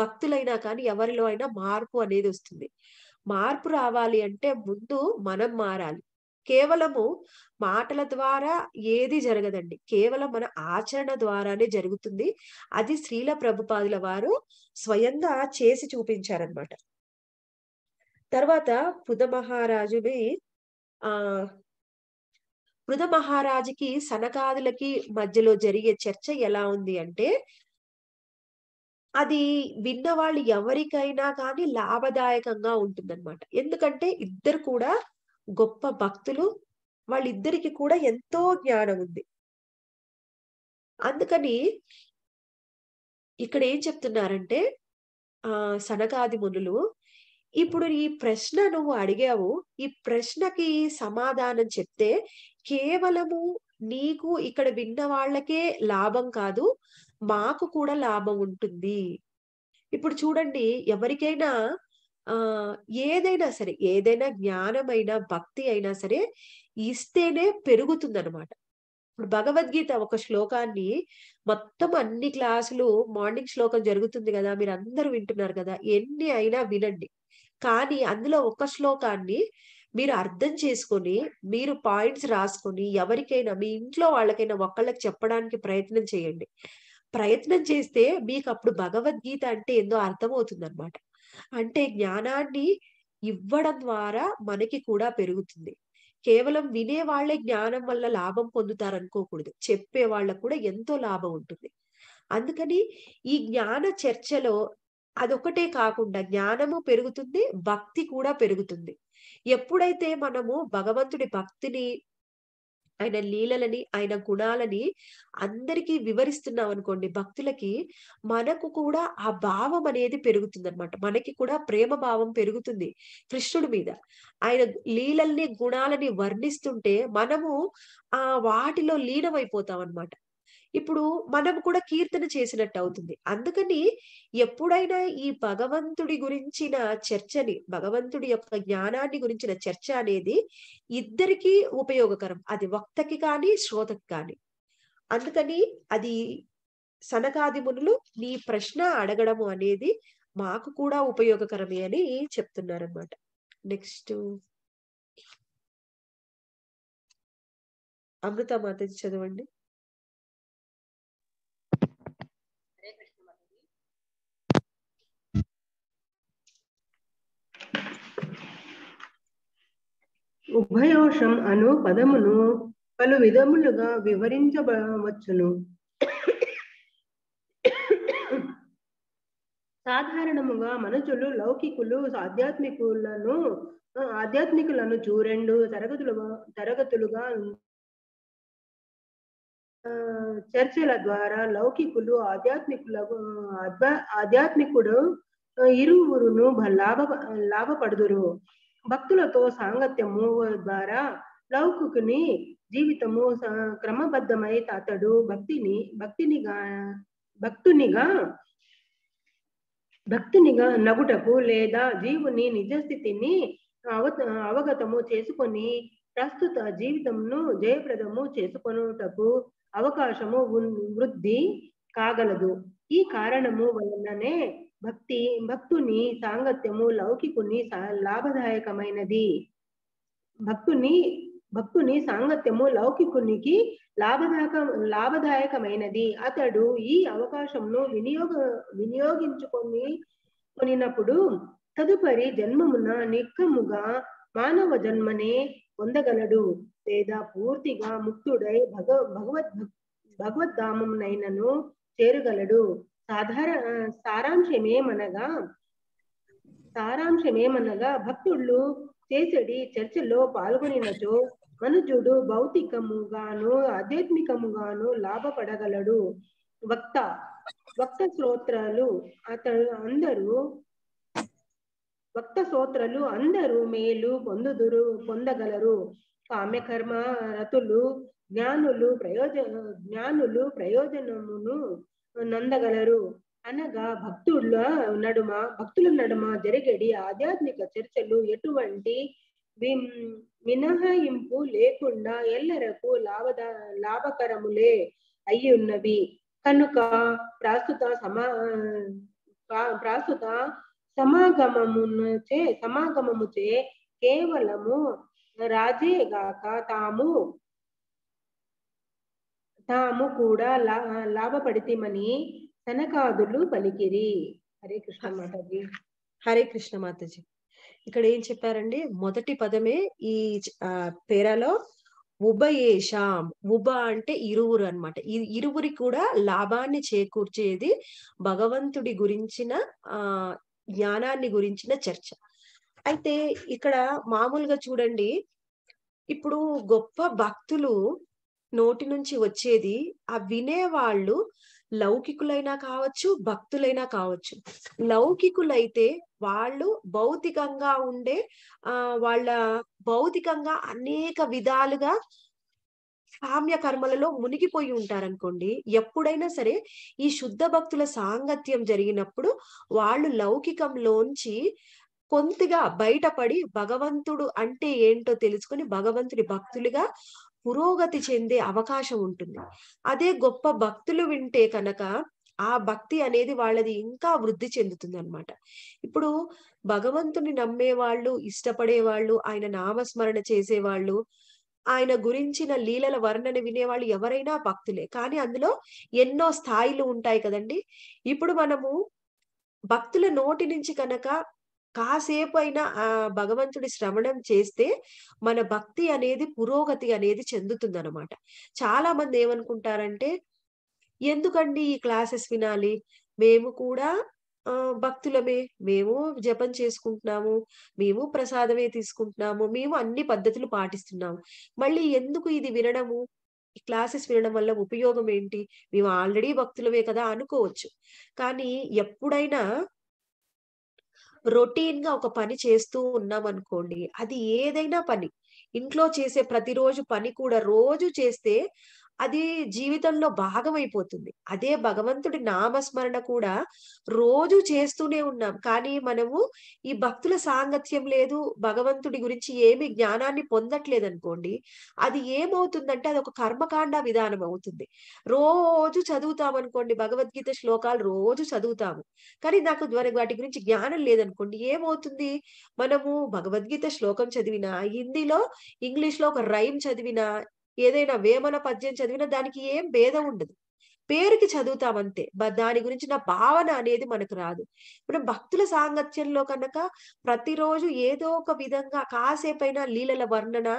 భక్తులైనా కానీ ఎవరిలో అయినా మార్పు అనేది వస్తుంది మార్పు రావాలి అంటే ముందు మనం మారాలి కేవలము మాటల ద్వారా ఏది జరగదండి కేవలం మన ఆచరణ ద్వారానే జరుగుతుంది అది స్త్రీల ప్రభుపాదుల వారు స్వయంగా చేసి చూపించారనమాట తర్వాత పుద మహారాజుని ఆ పుద మహారాజుకి సనకాదులకి మధ్యలో జరిగే చర్చ ఎలా ఉంది అంటే అది విన్న వాళ్ళు ఎవరికైనా కానీ లాభదాయకంగా ఉంటుందన్నమాట ఎందుకంటే ఇద్దరు కూడా గొప్ప భక్తులు వాళ్ళిద్దరికి కూడా ఎంతో జ్ఞానం ఉంది అందుకని ఇక్కడ ఏం చెప్తున్నారంటే ఆ సనకాది మునులు ఇప్పుడు ఈ ప్రశ్న నువ్వు అడిగావు ఈ ప్రశ్నకి సమాధానం చెప్తే కేవలము నీకు ఇక్కడ విన్న వాళ్ళకే లాభం కాదు మాకు కూడా లాభం ఉంటుంది ఇప్పుడు చూడండి ఎవరికైనా ఆ ఏదైనా సరే ఏదైనా జ్ఞానమైనా భక్తి అయినా సరే ఇస్తేనే పెరుగుతుందనమాట ఇప్పుడు భగవద్గీత ఒక శ్లోకాన్ని మొత్తం అన్ని క్లాసులు మార్నింగ్ శ్లోకం జరుగుతుంది కదా మీరు అందరూ వింటున్నారు కదా ఎన్ని అయినా వినండి కానీ అందులో ఒక శ్లోకాన్ని మీరు అర్థం చేసుకొని మీరు పాయింట్స్ రాసుకొని ఎవరికైనా మీ ఇంట్లో వాళ్ళకైనా ఒక్కళ్ళకి చెప్పడానికి ప్రయత్నం చేయండి ప్రయత్నం చేస్తే మీకు అప్పుడు భగవద్గీత అంటే ఏందో అర్థమవుతుంది అనమాట అంటే జ్ఞానాన్ని ఇవ్వడం ద్వారా మనకి కూడా పెరుగుతుంది కేవలం వినే వాళ్ళే జ్ఞానం వల్ల లాభం పొందుతారు అనుకోకూడదు చెప్పే వాళ్ళకు కూడా ఎంతో లాభం ఉంటుంది అందుకని ఈ జ్ఞాన చర్చలో అదొకటే కాకుండా జ్ఞానము పెరుగుతుంది భక్తి కూడా పెరుగుతుంది ఎప్పుడైతే మనము భగవంతుడి భక్తిని ఆయన లీలలని ఆయన గుణాలని అందరికీ వివరిస్తున్నాం అనుకోండి భక్తులకి మనకు కూడా ఆ భావం అనేది పెరుగుతుంది అనమాట మనకి కూడా ప్రేమ భావం పెరుగుతుంది కృష్ణుడి మీద ఆయన లీలల్ని గుణాలని వర్ణిస్తుంటే మనము ఆ వాటిలో లీనమైపోతాం అనమాట ఇప్పుడు మనం కూడా కీర్తన చేసినట్టు అవుతుంది అందుకని ఎప్పుడైనా ఈ భగవంతుడి గురించిన చర్చని భగవంతుడి యొక్క జ్ఞానాన్ని గురించిన చర్చ అనేది ఇద్దరికీ ఉపయోగకరం అది వక్తకి కానీ శ్రోతకి కానీ అందుకని అది సనకాది మునులు నీ ప్రశ్న అడగడము అనేది మాకు కూడా ఉపయోగకరమే అని చెప్తున్నారనమాట నెక్స్ట్ అమృత మాత చదవండి ఉభయోషం అను పదమును పలు విధములుగా వివరించవచ్చును సాధారణముగా మనుషులు లౌకికులు ఆధ్యాత్మికులను ఆధ్యాత్మికులను చూరెండు తరగతులుగా తరగతులుగా చర్చల ద్వారా లౌకికులు ఆధ్యాత్మికుల ఆధ్యాత్మికుడు ఇరువురును లాభ లాభపడుదురు భక్తులతో సాంగత్యము ద్వారా లౌకికుని జీవితము క్రమబద్ధమై అతడు భక్తిని భక్తినిగా భక్తునిగా భక్తునిగా నగుటకు లేదా జీవుని నిజస్థితిని అవ అవగతము చేసుకొని ప్రస్తుత జీవితంను జయప్రదము చేసుకొనుటకు అవకాశము వృద్ధి కాగలదు ఈ కారణము వలననే భక్తి భక్తుని సాంగత్యము లౌకికుని లాభదాయకమైనది భక్తుని భక్తుని సాంగత్యము లౌకికునికి లాభదాయక లాభదాయకమైనది అతడు ఈ అవకాశంను వినియోగ వినియోగించుకొని కొనినప్పుడు తదుపరి జన్మమున నిక్కముగా మానవ జన్మనే పొందగలడు లేదా పూర్తిగా ముక్తుడై భగ భగవద్ భగవద్ధామమునైనను చేరుగలడు సాధారణ సారాంశం ఏమనగా సారాంశం ఏమనగా భక్తుళ్ళు చేసేడి చర్చలో పాల్గొనినచో మనుజుడు భౌతికముగాను ఆధ్యాత్మికముగాను లాభపడగలడు వక్త వక్త శ్రోత్రాలు అతడు అందరూ వక్త శ్రోత్రలు అందరూ మేలు పొందుదురు పొందగలరు కామ్యకర్మ రతులు జ్ఞానులు ప్రయోజన జ్ఞానులు ప్రయోజనమును నొందగలరు అనగా భక్తుల నడుమ భక్తుల నడుమ జరిగేడి ఆధ్యాత్మిక చర్చలు ఎటువంటి మినహాయింపు లేకుండా ఎల్లరకు లాభద లాభకరములే అయి ఉన్నవి కనుక ప్రస్తుత సమా ప్రస్తుత సమాగమము సమాగమముచే కేవలము రాజేగాక తాము తాము కూడా లాభపడితేమని తనకాదులు పలికిరి హరే కృష్ణ మాతాజీ హరే కృష్ణ మాతాజీ ఇక్కడ ఏం చెప్పారండి మొదటి పదమే ఈ పేరాలో ఉభయేషాం ఉభ అంటే ఇరువురు అనమాట ఇరువురి కూడా లాభాన్ని చేకూర్చేది భగవంతుడి గురించిన ఆ జ్ఞానాన్ని గురించిన చర్చ అయితే ఇక్కడ మామూలుగా చూడండి ఇప్పుడు గొప్ప భక్తులు నోటి నుంచి వచ్చేది ఆ వినేవాళ్ళు లౌకికులైనా కావచ్చు భక్తులైనా కావచ్చు లౌకికులైతే వాళ్ళు భౌతికంగా ఉండే ఆ వాళ్ళ భౌతికంగా అనేక విధాలుగా కామ్య కర్మలలో మునిగిపోయి ఉంటారనుకోండి ఎప్పుడైనా సరే ఈ శుద్ధ భక్తుల సాంగత్యం జరిగినప్పుడు వాళ్ళు లౌకికంలోంచి కొంతగా బయటపడి భగవంతుడు అంటే ఏంటో తెలుసుకుని భగవంతుడి భక్తులుగా పురోగతి చెందే అవకాశం ఉంటుంది అదే గొప్ప భక్తులు వింటే కనుక ఆ భక్తి అనేది వాళ్ళది ఇంకా వృద్ధి చెందుతుంది అనమాట ఇప్పుడు భగవంతుని నమ్మేవాళ్ళు ఇష్టపడేవాళ్ళు ఆయన నామస్మరణ చేసేవాళ్ళు ఆయన గురించిన లీలల వర్ణన వినేవాళ్ళు ఎవరైనా భక్తులే కానీ అందులో ఎన్నో స్థాయిలు ఉంటాయి కదండి ఇప్పుడు మనము భక్తుల నోటి నుంచి కనుక కాసేపు అయినా ఆ భగవంతుడి శ్రవణం చేస్తే మన భక్తి అనేది పురోగతి అనేది చెందుతుంది అనమాట చాలా మంది ఏమనుకుంటారంటే ఎందుకండి ఈ క్లాసెస్ వినాలి మేము కూడా భక్తులమే మేము జపం చేసుకుంటున్నాము మేము ప్రసాదమే తీసుకుంటున్నాము మేము అన్ని పద్ధతులు పాటిస్తున్నాము మళ్ళీ ఎందుకు ఇది వినడము ఈ క్లాసెస్ వినడం వల్ల ఉపయోగం ఏంటి మేము ఆల్రెడీ భక్తులమే కదా అనుకోవచ్చు కానీ ఎప్పుడైనా రొటీన్ గా ఒక పని చేస్తూ ఉన్నాం అనుకోండి అది ఏదైనా పని ఇంట్లో చేసే ప్రతిరోజు పని కూడా రోజు చేస్తే అది జీవితంలో భాగం అయిపోతుంది అదే భగవంతుడి నామస్మరణ కూడా రోజు చేస్తూనే ఉన్నాం కానీ మనము ఈ భక్తుల సాంగత్యం లేదు భగవంతుడి గురించి ఏమి జ్ఞానాన్ని పొందట్లేదు అనుకోండి అది ఏమవుతుందంటే అది ఒక కర్మకాండ విధానం అవుతుంది రోజు చదువుతాం అనుకోండి భగవద్గీత శ్లోకాలు రోజు చదువుతాము కానీ నాకు వాటి గురించి జ్ఞానం లేదనుకోండి ఏమవుతుంది మనము భగవద్గీత శ్లోకం చదివినా హిందీలో ఇంగ్లీష్ లో ఒక రైమ్ చదివినా ఏదైనా వేమన పద్యం చదివినా దానికి ఏం భేదం ఉండదు పేరుకి చదువుతామంతే దాని గురించి నా భావన అనేది మనకు రాదు మనం భక్తుల సాంగత్యంలో కనుక ప్రతిరోజు ఏదో ఒక విధంగా కాసేపైనా లీలల వర్ణన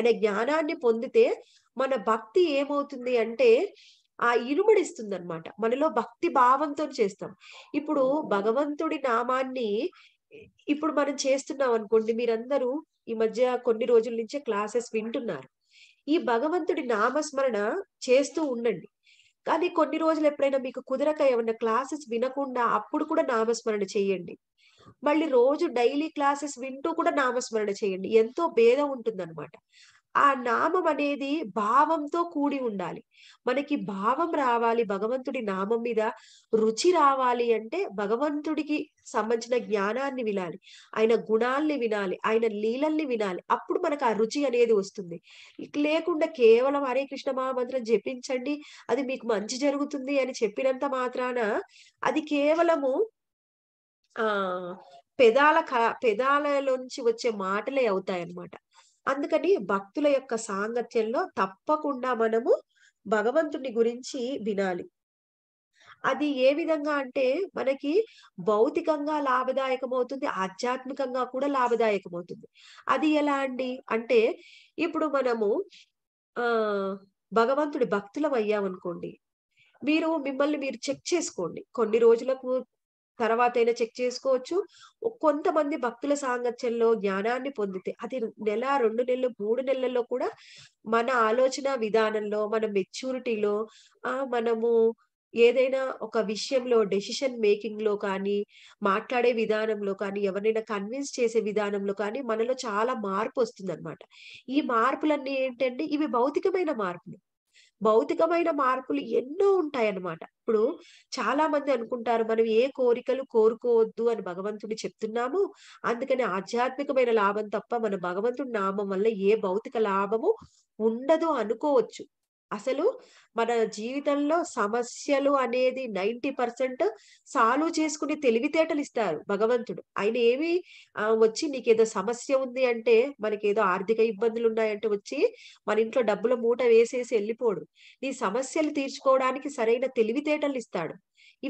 అనే జ్ఞానాన్ని పొందితే మన భక్తి ఏమవుతుంది అంటే ఆ ఇనుమడిస్తుంది అనమాట మనలో భక్తి భావంతో చేస్తాం ఇప్పుడు భగవంతుడి నామాన్ని ఇప్పుడు మనం చేస్తున్నాం అనుకోండి మీరందరూ ఈ మధ్య కొన్ని రోజుల నుంచే క్లాసెస్ వింటున్నారు ఈ భగవంతుడి నామస్మరణ చేస్తూ ఉండండి కానీ కొన్ని రోజులు ఎప్పుడైనా మీకు కుదరక ఏమన్నా క్లాసెస్ వినకుండా అప్పుడు కూడా నామస్మరణ చేయండి మళ్ళీ రోజు డైలీ క్లాసెస్ వింటూ కూడా నామస్మరణ చేయండి ఎంతో భేదం ఉంటుందన్నమాట ఆ నామం అనేది భావంతో కూడి ఉండాలి మనకి భావం రావాలి భగవంతుడి నామం మీద రుచి రావాలి అంటే భగవంతుడికి సంబంధించిన జ్ఞానాన్ని వినాలి ఆయన గుణాల్ని వినాలి ఆయన లీలల్ని వినాలి అప్పుడు మనకు ఆ రుచి అనేది వస్తుంది లేకుండా కేవలం హరే కృష్ణ మహామంత్రం జపించండి అది మీకు మంచి జరుగుతుంది అని చెప్పినంత మాత్రాన అది కేవలము ఆ పెదాల పెదాలలోంచి వచ్చే మాటలే అవుతాయి అన్నమాట అందుకని భక్తుల యొక్క సాంగత్యంలో తప్పకుండా మనము భగవంతుని గురించి వినాలి అది ఏ విధంగా అంటే మనకి భౌతికంగా లాభదాయకం అవుతుంది ఆధ్యాత్మికంగా కూడా లాభదాయకమవుతుంది అది ఎలా అండి అంటే ఇప్పుడు మనము ఆ భగవంతుడి భక్తులం అయ్యామనుకోండి మీరు మిమ్మల్ని మీరు చెక్ చేసుకోండి కొన్ని రోజులకు తర్వాత అయినా చెక్ చేసుకోవచ్చు కొంతమంది భక్తుల సాంగత్యంలో జ్ఞానాన్ని పొందితే అది నెల రెండు నెలలు మూడు నెలల్లో కూడా మన ఆలోచన విధానంలో మన మెచ్యూరిటీలో ఆ మనము ఏదైనా ఒక విషయంలో డెసిషన్ మేకింగ్ లో కానీ మాట్లాడే విధానంలో కానీ ఎవరినైనా కన్విన్స్ చేసే విధానంలో కానీ మనలో చాలా మార్పు వస్తుంది ఈ మార్పులన్నీ ఏంటంటే ఇవి భౌతికమైన మార్పులు భౌతికమైన మార్పులు ఎన్నో ఉంటాయన్నమాట ఇప్పుడు చాలా మంది అనుకుంటారు మనం ఏ కోరికలు కోరుకోవద్దు అని భగవంతుడు చెప్తున్నాము అందుకని ఆధ్యాత్మికమైన లాభం తప్ప మన భగవంతుడి నామం వల్ల ఏ భౌతిక లాభము ఉండదు అనుకోవచ్చు అసలు మన జీవితంలో సమస్యలు అనేది నైంటీ పర్సెంట్ సాల్వ్ చేసుకుని తెలివితేటలు ఇస్తారు భగవంతుడు ఆయన ఏమి వచ్చి నీకేదో సమస్య ఉంది అంటే మనకేదో ఆర్థిక ఇబ్బందులు ఉన్నాయంటే వచ్చి మన ఇంట్లో డబ్బుల మూట వేసేసి వెళ్ళిపోడు నీ సమస్యలు తీర్చుకోవడానికి సరైన తెలివితేటలు ఇస్తాడు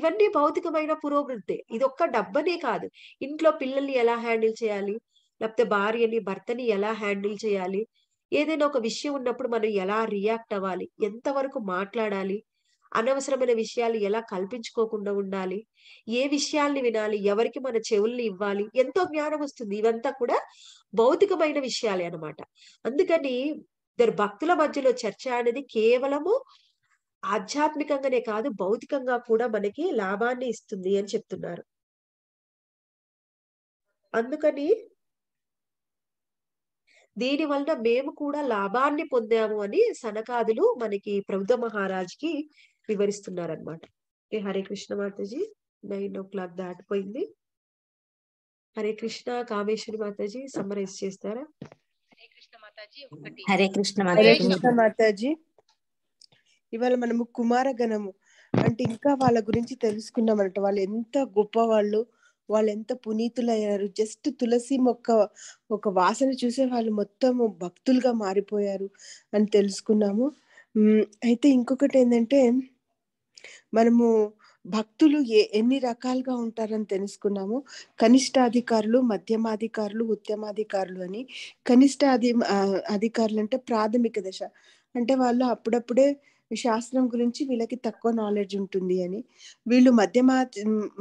ఇవన్నీ భౌతికమైన పురోభివృద్ధి ఇది ఒక్క డబ్బనే కాదు ఇంట్లో పిల్లల్ని ఎలా హ్యాండిల్ చేయాలి లేకపోతే భార్యని భర్తని ఎలా హ్యాండిల్ చేయాలి ఏదైనా ఒక విషయం ఉన్నప్పుడు మనం ఎలా రియాక్ట్ అవ్వాలి ఎంతవరకు మాట్లాడాలి అనవసరమైన విషయాలు ఎలా కల్పించుకోకుండా ఉండాలి ఏ విషయాల్ని వినాలి ఎవరికి మన చెవుల్ని ఇవ్వాలి ఎంతో జ్ఞానం వస్తుంది ఇవంతా కూడా భౌతికమైన విషయాలే అనమాట అందుకని ఇద్దరు భక్తుల మధ్యలో చర్చ అనేది కేవలము ఆధ్యాత్మికంగానే కాదు భౌతికంగా కూడా మనకి లాభాన్ని ఇస్తుంది అని చెప్తున్నారు అందుకని దీని వలన మేము కూడా లాభాన్ని పొందాము అని సనకాదులు మనకి ప్రభుత్వ మహారాజ్కి వివరిస్తున్నారనమాట ఏ హరే కృష్ణ మాతాజీ నైన్ ఓ క్లాక్ దాటిపోయింది హరే కృష్ణ కామేశ్వరి మాతాజీ సమ్మరైజ్ చేస్తారా హరే కృష్ణ మాతాజీ ఇవాళ మనము కుమారగణము అంటే ఇంకా వాళ్ళ గురించి తెలుసుకున్నాం అనమాట వాళ్ళు ఎంత గొప్ప వాళ్ళు వాళ్ళు ఎంత పునీతులయ్యారు జస్ట్ తులసి మొక్క ఒక వాసన చూసే వాళ్ళు మొత్తం భక్తులుగా మారిపోయారు అని తెలుసుకున్నాము అయితే ఇంకొకటి ఏంటంటే మనము భక్తులు ఏ ఎన్ని రకాలుగా ఉంటారని తెలుసుకున్నాము కనిష్టాధికారులు మధ్యమాధికారులు ఉత్తమాధికారులు అని కనిష్ట అధికారులు అంటే ప్రాథమిక దశ అంటే వాళ్ళు అప్పుడప్పుడే శాస్త్రం గురించి వీళ్ళకి తక్కువ నాలెడ్జ్ ఉంటుంది అని వీళ్ళు మధ్యమా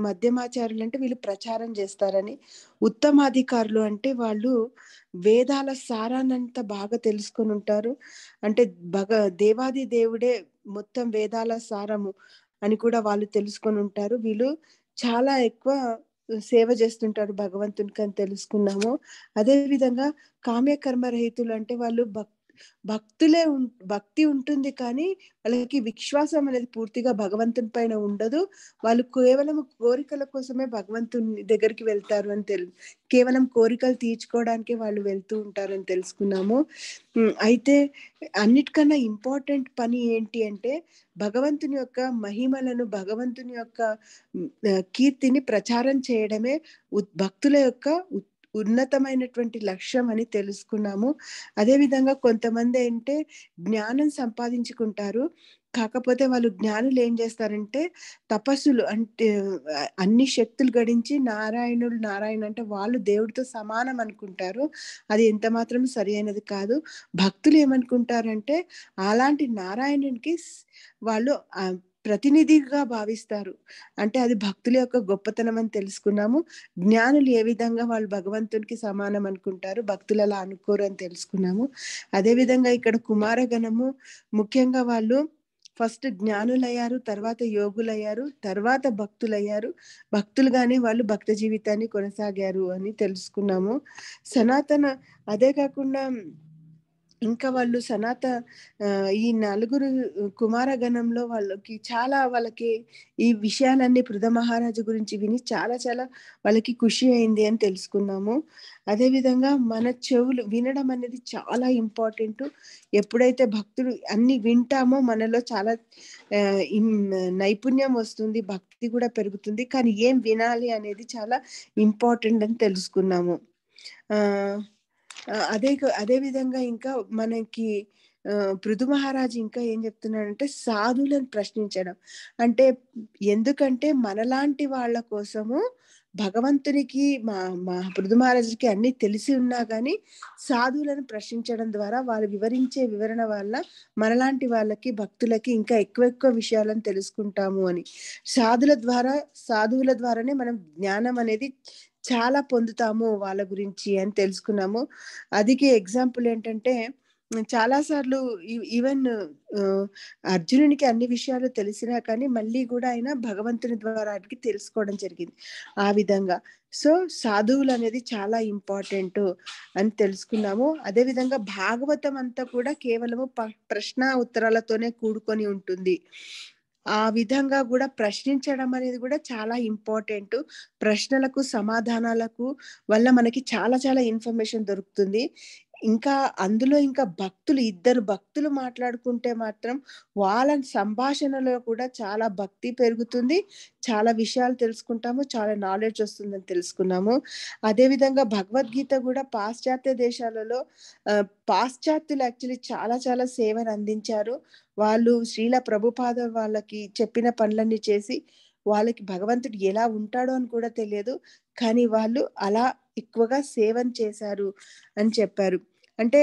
మధ్యమాచారులు అంటే వీళ్ళు ప్రచారం చేస్తారని ఉత్తమాధికారులు అంటే వాళ్ళు వేదాల సారానంత బాగా తెలుసుకొని ఉంటారు అంటే భగ దేవాది దేవుడే మొత్తం వేదాల సారము అని కూడా వాళ్ళు తెలుసుకొని ఉంటారు వీళ్ళు చాలా ఎక్కువ సేవ చేస్తుంటారు భగవంతునికి అని తెలుసుకున్నాము అదేవిధంగా కామ్యకర్మ రహితులు అంటే వాళ్ళు భక్ భక్తులే భక్తి ఉంటుంది కానీ వాళ్ళకి విశ్వాసం అనేది పూర్తిగా భగవంతుని పైన ఉండదు వాళ్ళు కేవలం కోరికల కోసమే భగవంతుని దగ్గరికి వెళ్తారు అని తెలు కేవలం కోరికలు తీర్చుకోవడానికి వాళ్ళు వెళ్తూ ఉంటారని తెలుసుకున్నాము అయితే అన్నిటికన్నా ఇంపార్టెంట్ పని ఏంటి అంటే భగవంతుని యొక్క మహిమలను భగవంతుని యొక్క కీర్తిని ప్రచారం చేయడమే భక్తుల యొక్క ఉన్నతమైనటువంటి లక్ష్యం అని తెలుసుకున్నాము అదేవిధంగా కొంతమంది అంటే జ్ఞానం సంపాదించుకుంటారు కాకపోతే వాళ్ళు జ్ఞానులు ఏం చేస్తారంటే తపస్సులు అంటే అన్ని శక్తులు గడించి నారాయణుడు నారాయణ అంటే వాళ్ళు దేవుడితో సమానం అనుకుంటారు అది ఎంత మాత్రం సరి అయినది కాదు భక్తులు ఏమనుకుంటారంటే అలాంటి నారాయణునికి వాళ్ళు ప్రతినిధిగా భావిస్తారు అంటే అది భక్తుల యొక్క గొప్పతనం అని తెలుసుకున్నాము జ్ఞానులు ఏ విధంగా వాళ్ళు భగవంతునికి సమానం అనుకుంటారు భక్తులు అలా అనుకోరు అని తెలుసుకున్నాము అదేవిధంగా ఇక్కడ కుమారగణము ముఖ్యంగా వాళ్ళు ఫస్ట్ జ్ఞానులయ్యారు తర్వాత యోగులయ్యారు తర్వాత భక్తులయ్యారు భక్తులుగానే వాళ్ళు భక్త జీవితాన్ని కొనసాగారు అని తెలుసుకున్నాము సనాతన అదే కాకుండా ఇంకా వాళ్ళు సనాత ఈ నలుగురు కుమారగణంలో వాళ్ళకి చాలా వాళ్ళకి ఈ విషయాలన్నీ పృథ మహారాజు గురించి విని చాలా చాలా వాళ్ళకి ఖుషి అయింది అని తెలుసుకున్నాము అదేవిధంగా మన చెవులు వినడం అనేది చాలా ఇంపార్టెంట్ ఎప్పుడైతే భక్తుడు అన్ని వింటామో మనలో చాలా నైపుణ్యం వస్తుంది భక్తి కూడా పెరుగుతుంది కానీ ఏం వినాలి అనేది చాలా ఇంపార్టెంట్ అని తెలుసుకున్నాము ఆ అదే అదే విధంగా ఇంకా మనకి పృథు మహారాజు ఇంకా ఏం చెప్తున్నాడంటే సాధువులను ప్రశ్నించడం అంటే ఎందుకంటే మనలాంటి వాళ్ళ కోసము భగవంతునికి మా మా పృథు మహారాజుకి అన్ని తెలిసి ఉన్నా కానీ సాధువులను ప్రశ్నించడం ద్వారా వాళ్ళు వివరించే వివరణ వల్ల మనలాంటి వాళ్ళకి భక్తులకి ఇంకా ఎక్కువ ఎక్కువ విషయాలను తెలుసుకుంటాము అని సాధుల ద్వారా సాధువుల ద్వారానే మనం జ్ఞానం అనేది చాలా పొందుతాము వాళ్ళ గురించి అని తెలుసుకున్నాము అదికి ఎగ్జాంపుల్ ఏంటంటే చాలా సార్లు ఈవెన్ అర్జునునికి అన్ని విషయాలు తెలిసినా కానీ మళ్ళీ కూడా ఆయన భగవంతుని ద్వారా అడిగి తెలుసుకోవడం జరిగింది ఆ విధంగా సో సాధువులు అనేది చాలా ఇంపార్టెంట్ అని తెలుసుకున్నాము అదేవిధంగా భాగవతం అంతా కూడా కేవలము ప్రశ్న ఉత్తరాలతోనే కూడుకొని ఉంటుంది ఆ విధంగా కూడా ప్రశ్నించడం అనేది కూడా చాలా ఇంపార్టెంట్ ప్రశ్నలకు సమాధానాలకు వల్ల మనకి చాలా చాలా ఇన్ఫర్మేషన్ దొరుకుతుంది ఇంకా అందులో ఇంకా భక్తులు ఇద్దరు భక్తులు మాట్లాడుకుంటే మాత్రం వాళ్ళ సంభాషణలో కూడా చాలా భక్తి పెరుగుతుంది చాలా విషయాలు తెలుసుకుంటాము చాలా నాలెడ్జ్ వస్తుందని తెలుసుకున్నాము అదేవిధంగా భగవద్గీత కూడా పాశ్చాత్య దేశాలలో పాశ్చాత్యులు యాక్చువల్లీ చాలా చాలా సేవను అందించారు వాళ్ళు శ్రీల ప్రభుపాద వాళ్ళకి చెప్పిన పనులన్నీ చేసి వాళ్ళకి భగవంతుడు ఎలా ఉంటాడో అని కూడా తెలియదు కానీ వాళ్ళు అలా ఎక్కువగా సేవన్ చేశారు అని చెప్పారు అంటే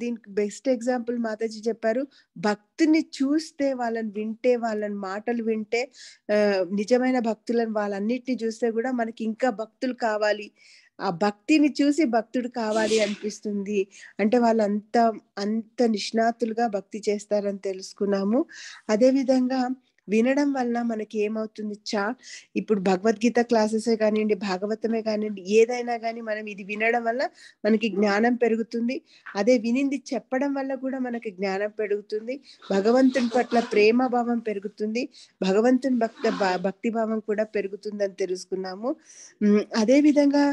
దీనికి బెస్ట్ ఎగ్జాంపుల్ మాతాజీ చెప్పారు భక్తిని చూస్తే వాళ్ళని వింటే వాళ్ళని మాటలు వింటే నిజమైన భక్తులను వాళ్ళన్నిటిని చూస్తే కూడా మనకి ఇంకా భక్తులు కావాలి ఆ భక్తిని చూసి భక్తుడు కావాలి అనిపిస్తుంది అంటే వాళ్ళు అంత అంత నిష్ణాతులుగా భక్తి చేస్తారని తెలుసుకున్నాము అదేవిధంగా వినడం వల్ల మనకి ఏమవుతుంది చా ఇప్పుడు భగవద్గీత క్లాసెస్ కానివ్వండి భాగవతమే కానివ్వండి ఏదైనా కానీ మనం ఇది వినడం వల్ల మనకి జ్ఞానం పెరుగుతుంది అదే వినింది చెప్పడం వల్ల కూడా మనకి జ్ఞానం పెరుగుతుంది భగవంతుని పట్ల ప్రేమ భావం పెరుగుతుంది భగవంతుని భక్త భక్తి భావం కూడా పెరుగుతుందని తెలుసుకున్నాము అదే విధంగా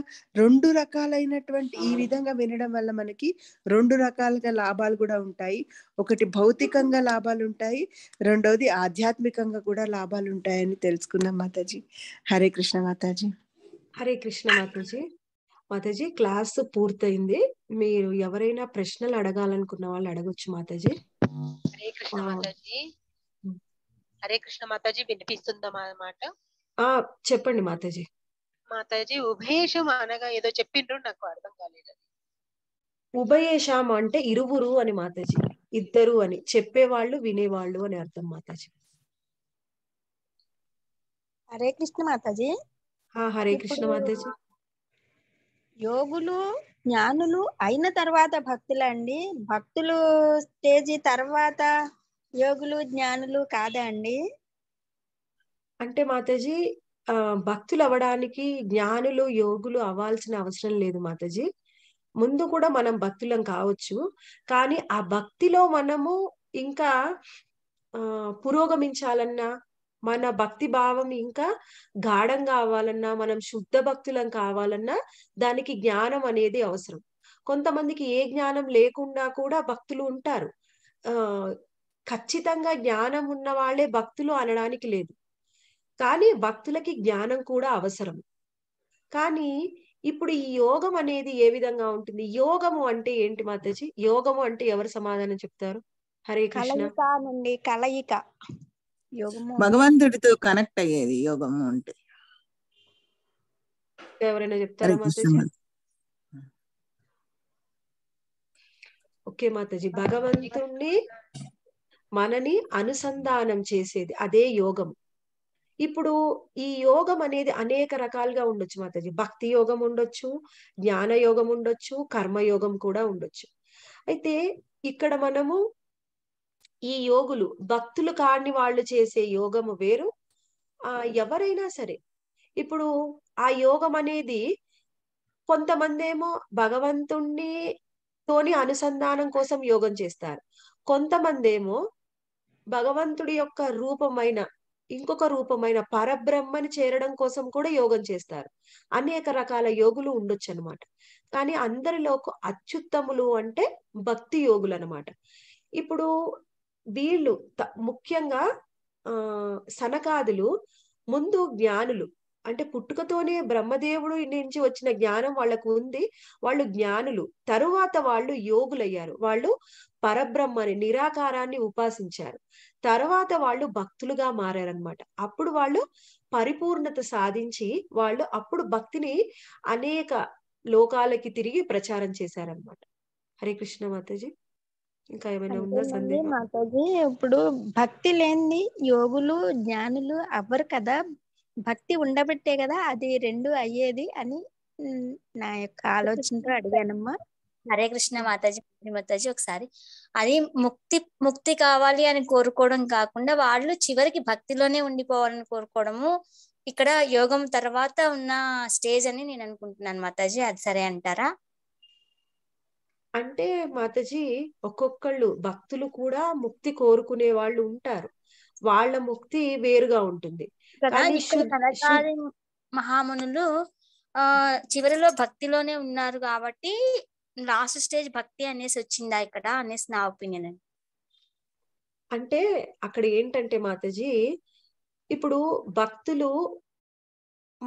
రెండు రకాలైనటువంటి ఈ విధంగా వినడం వల్ల మనకి రెండు రకాలుగా లాభాలు కూడా ఉంటాయి ఒకటి భౌతికంగా లాభాలు ఉంటాయి రెండవది ఆధ్యాత్మికంగా కూడా లాభాలు ఉంటాయని తెలుసుకుందాం మాతాజీ హరే కృష్ణ మాతాజీ హరే కృష్ణ మాతాజీ మాతాజీ క్లాస్ పూర్తయింది మీరు ఎవరైనా ప్రశ్నలు అడగాలనుకున్న వాళ్ళు అడగొచ్చు మాతాజీ హరే కృష్ణ మాతాజీ హరే కృష్ణ మాతాజీ వినిపిస్తుందా అన్నమాట ఆ చెప్పండి మాతాజీ మాతాజీ ఉభేషం అనగా ఏదో చెప్పిండ్రు నాకు అర్థం కాలేదు ఉభయేషాం అంటే ఇరువురు అని మాతాజీ ఇద్దరు అని చెప్పేవాళ్ళు వినేవాళ్ళు అని అర్థం మాతాజీ హరే కృష్ణ మాతాజీ హరే కృష్ణ మాతాజీ యోగులు జ్ఞానులు అయిన తర్వాత భక్తులు అండి భక్తులు స్టేజ్ తర్వాత యోగులు జ్ఞానులు కాదా అండి అంటే మాతాజీ భక్తులు అవడానికి జ్ఞానులు యోగులు అవ్వాల్సిన అవసరం లేదు మాతాజీ ముందు కూడా మనం భక్తులం కావచ్చు కానీ ఆ భక్తిలో మనము ఇంకా పురోగమించాలన్నా మన భక్తి భావం ఇంకా గాఢం కావాలన్నా మనం శుద్ధ భక్తులం కావాలన్నా దానికి జ్ఞానం అనేది అవసరం కొంతమందికి ఏ జ్ఞానం లేకుండా కూడా భక్తులు ఉంటారు ఆ ఖచ్చితంగా జ్ఞానం ఉన్న వాళ్ళే భక్తులు అనడానికి లేదు కానీ భక్తులకి జ్ఞానం కూడా అవసరం కానీ ఇప్పుడు ఈ యోగం అనేది ఏ విధంగా ఉంటుంది యోగము అంటే ఏంటి మాతాజీ యోగము అంటే ఎవరు సమాధానం చెప్తారు హరే కృష్ణ కలయిక భగవంతుడితో కనెక్ట్ అయ్యేది యోగము అంటే ఎవరైనా చెప్తారా ఓకే మాతాజీ భగవంతుణ్ణి మనని అనుసంధానం చేసేది అదే యోగం ఇప్పుడు ఈ యోగం అనేది అనేక రకాలుగా ఉండొచ్చు మాతాజీ భక్తి యోగం ఉండొచ్చు జ్ఞాన యోగం ఉండొచ్చు కర్మయోగం కూడా ఉండొచ్చు అయితే ఇక్కడ మనము ఈ యోగులు భక్తులు కాని వాళ్ళు చేసే యోగము వేరు ఆ ఎవరైనా సరే ఇప్పుడు ఆ యోగం అనేది కొంతమంది ఏమో భగవంతుణ్ణి తోని అనుసంధానం కోసం యోగం చేస్తారు కొంతమంది ఏమో భగవంతుడి యొక్క రూపమైన ఇంకొక రూపమైన పరబ్రహ్మని చేరడం కోసం కూడా యోగం చేస్తారు అనేక రకాల యోగులు ఉండొచ్చు అనమాట కానీ అందరిలో అత్యుత్తములు అంటే భక్తి యోగులు అనమాట ఇప్పుడు వీళ్ళు ముఖ్యంగా ఆ సనకాదులు ముందు జ్ఞానులు అంటే పుట్టుకతోనే బ్రహ్మదేవుడు నుంచి వచ్చిన జ్ఞానం వాళ్ళకు ఉంది వాళ్ళు జ్ఞానులు తరువాత వాళ్ళు యోగులయ్యారు వాళ్ళు పరబ్రహ్మని నిరాకారాన్ని ఉపాసించారు తర్వాత వాళ్ళు భక్తులుగా మారారనమాట అప్పుడు వాళ్ళు పరిపూర్ణత సాధించి వాళ్ళు అప్పుడు భక్తిని అనేక లోకాలకి తిరిగి ప్రచారం చేశారనమాట హరే కృష్ణ మాతాజీ ఇంకా ఏమైనా ఉందా సందేహం మాతాజీ ఇప్పుడు భక్తి లేని యోగులు జ్ఞానులు అవ్వరు కదా భక్తి ఉండబట్టే కదా అది రెండు అయ్యేది అని నా యొక్క ఆలోచనతో అడిగానమ్మా హరే కృష్ణ మాతాజీ మాతాజీ ఒకసారి అది ముక్తి ముక్తి కావాలి అని కోరుకోవడం కాకుండా వాళ్ళు చివరికి భక్తిలోనే ఉండిపోవాలని కోరుకోవడము ఇక్కడ యోగం తర్వాత ఉన్న స్టేజ్ అని నేను అనుకుంటున్నాను మాతాజీ అది సరే అంటారా అంటే మాతాజీ ఒక్కొక్కళ్ళు భక్తులు కూడా ముక్తి కోరుకునే వాళ్ళు ఉంటారు వాళ్ళ ముక్తి వేరుగా ఉంటుంది మహామునులు ఆ చివరిలో భక్తిలోనే ఉన్నారు కాబట్టి లాస్ట్ స్టేజ్ భక్తి అనేసి వచ్చిందా ఇక్కడ అనేసి నా ఒపీనియన్ అండి అంటే అక్కడ ఏంటంటే మాతాజీ ఇప్పుడు భక్తులు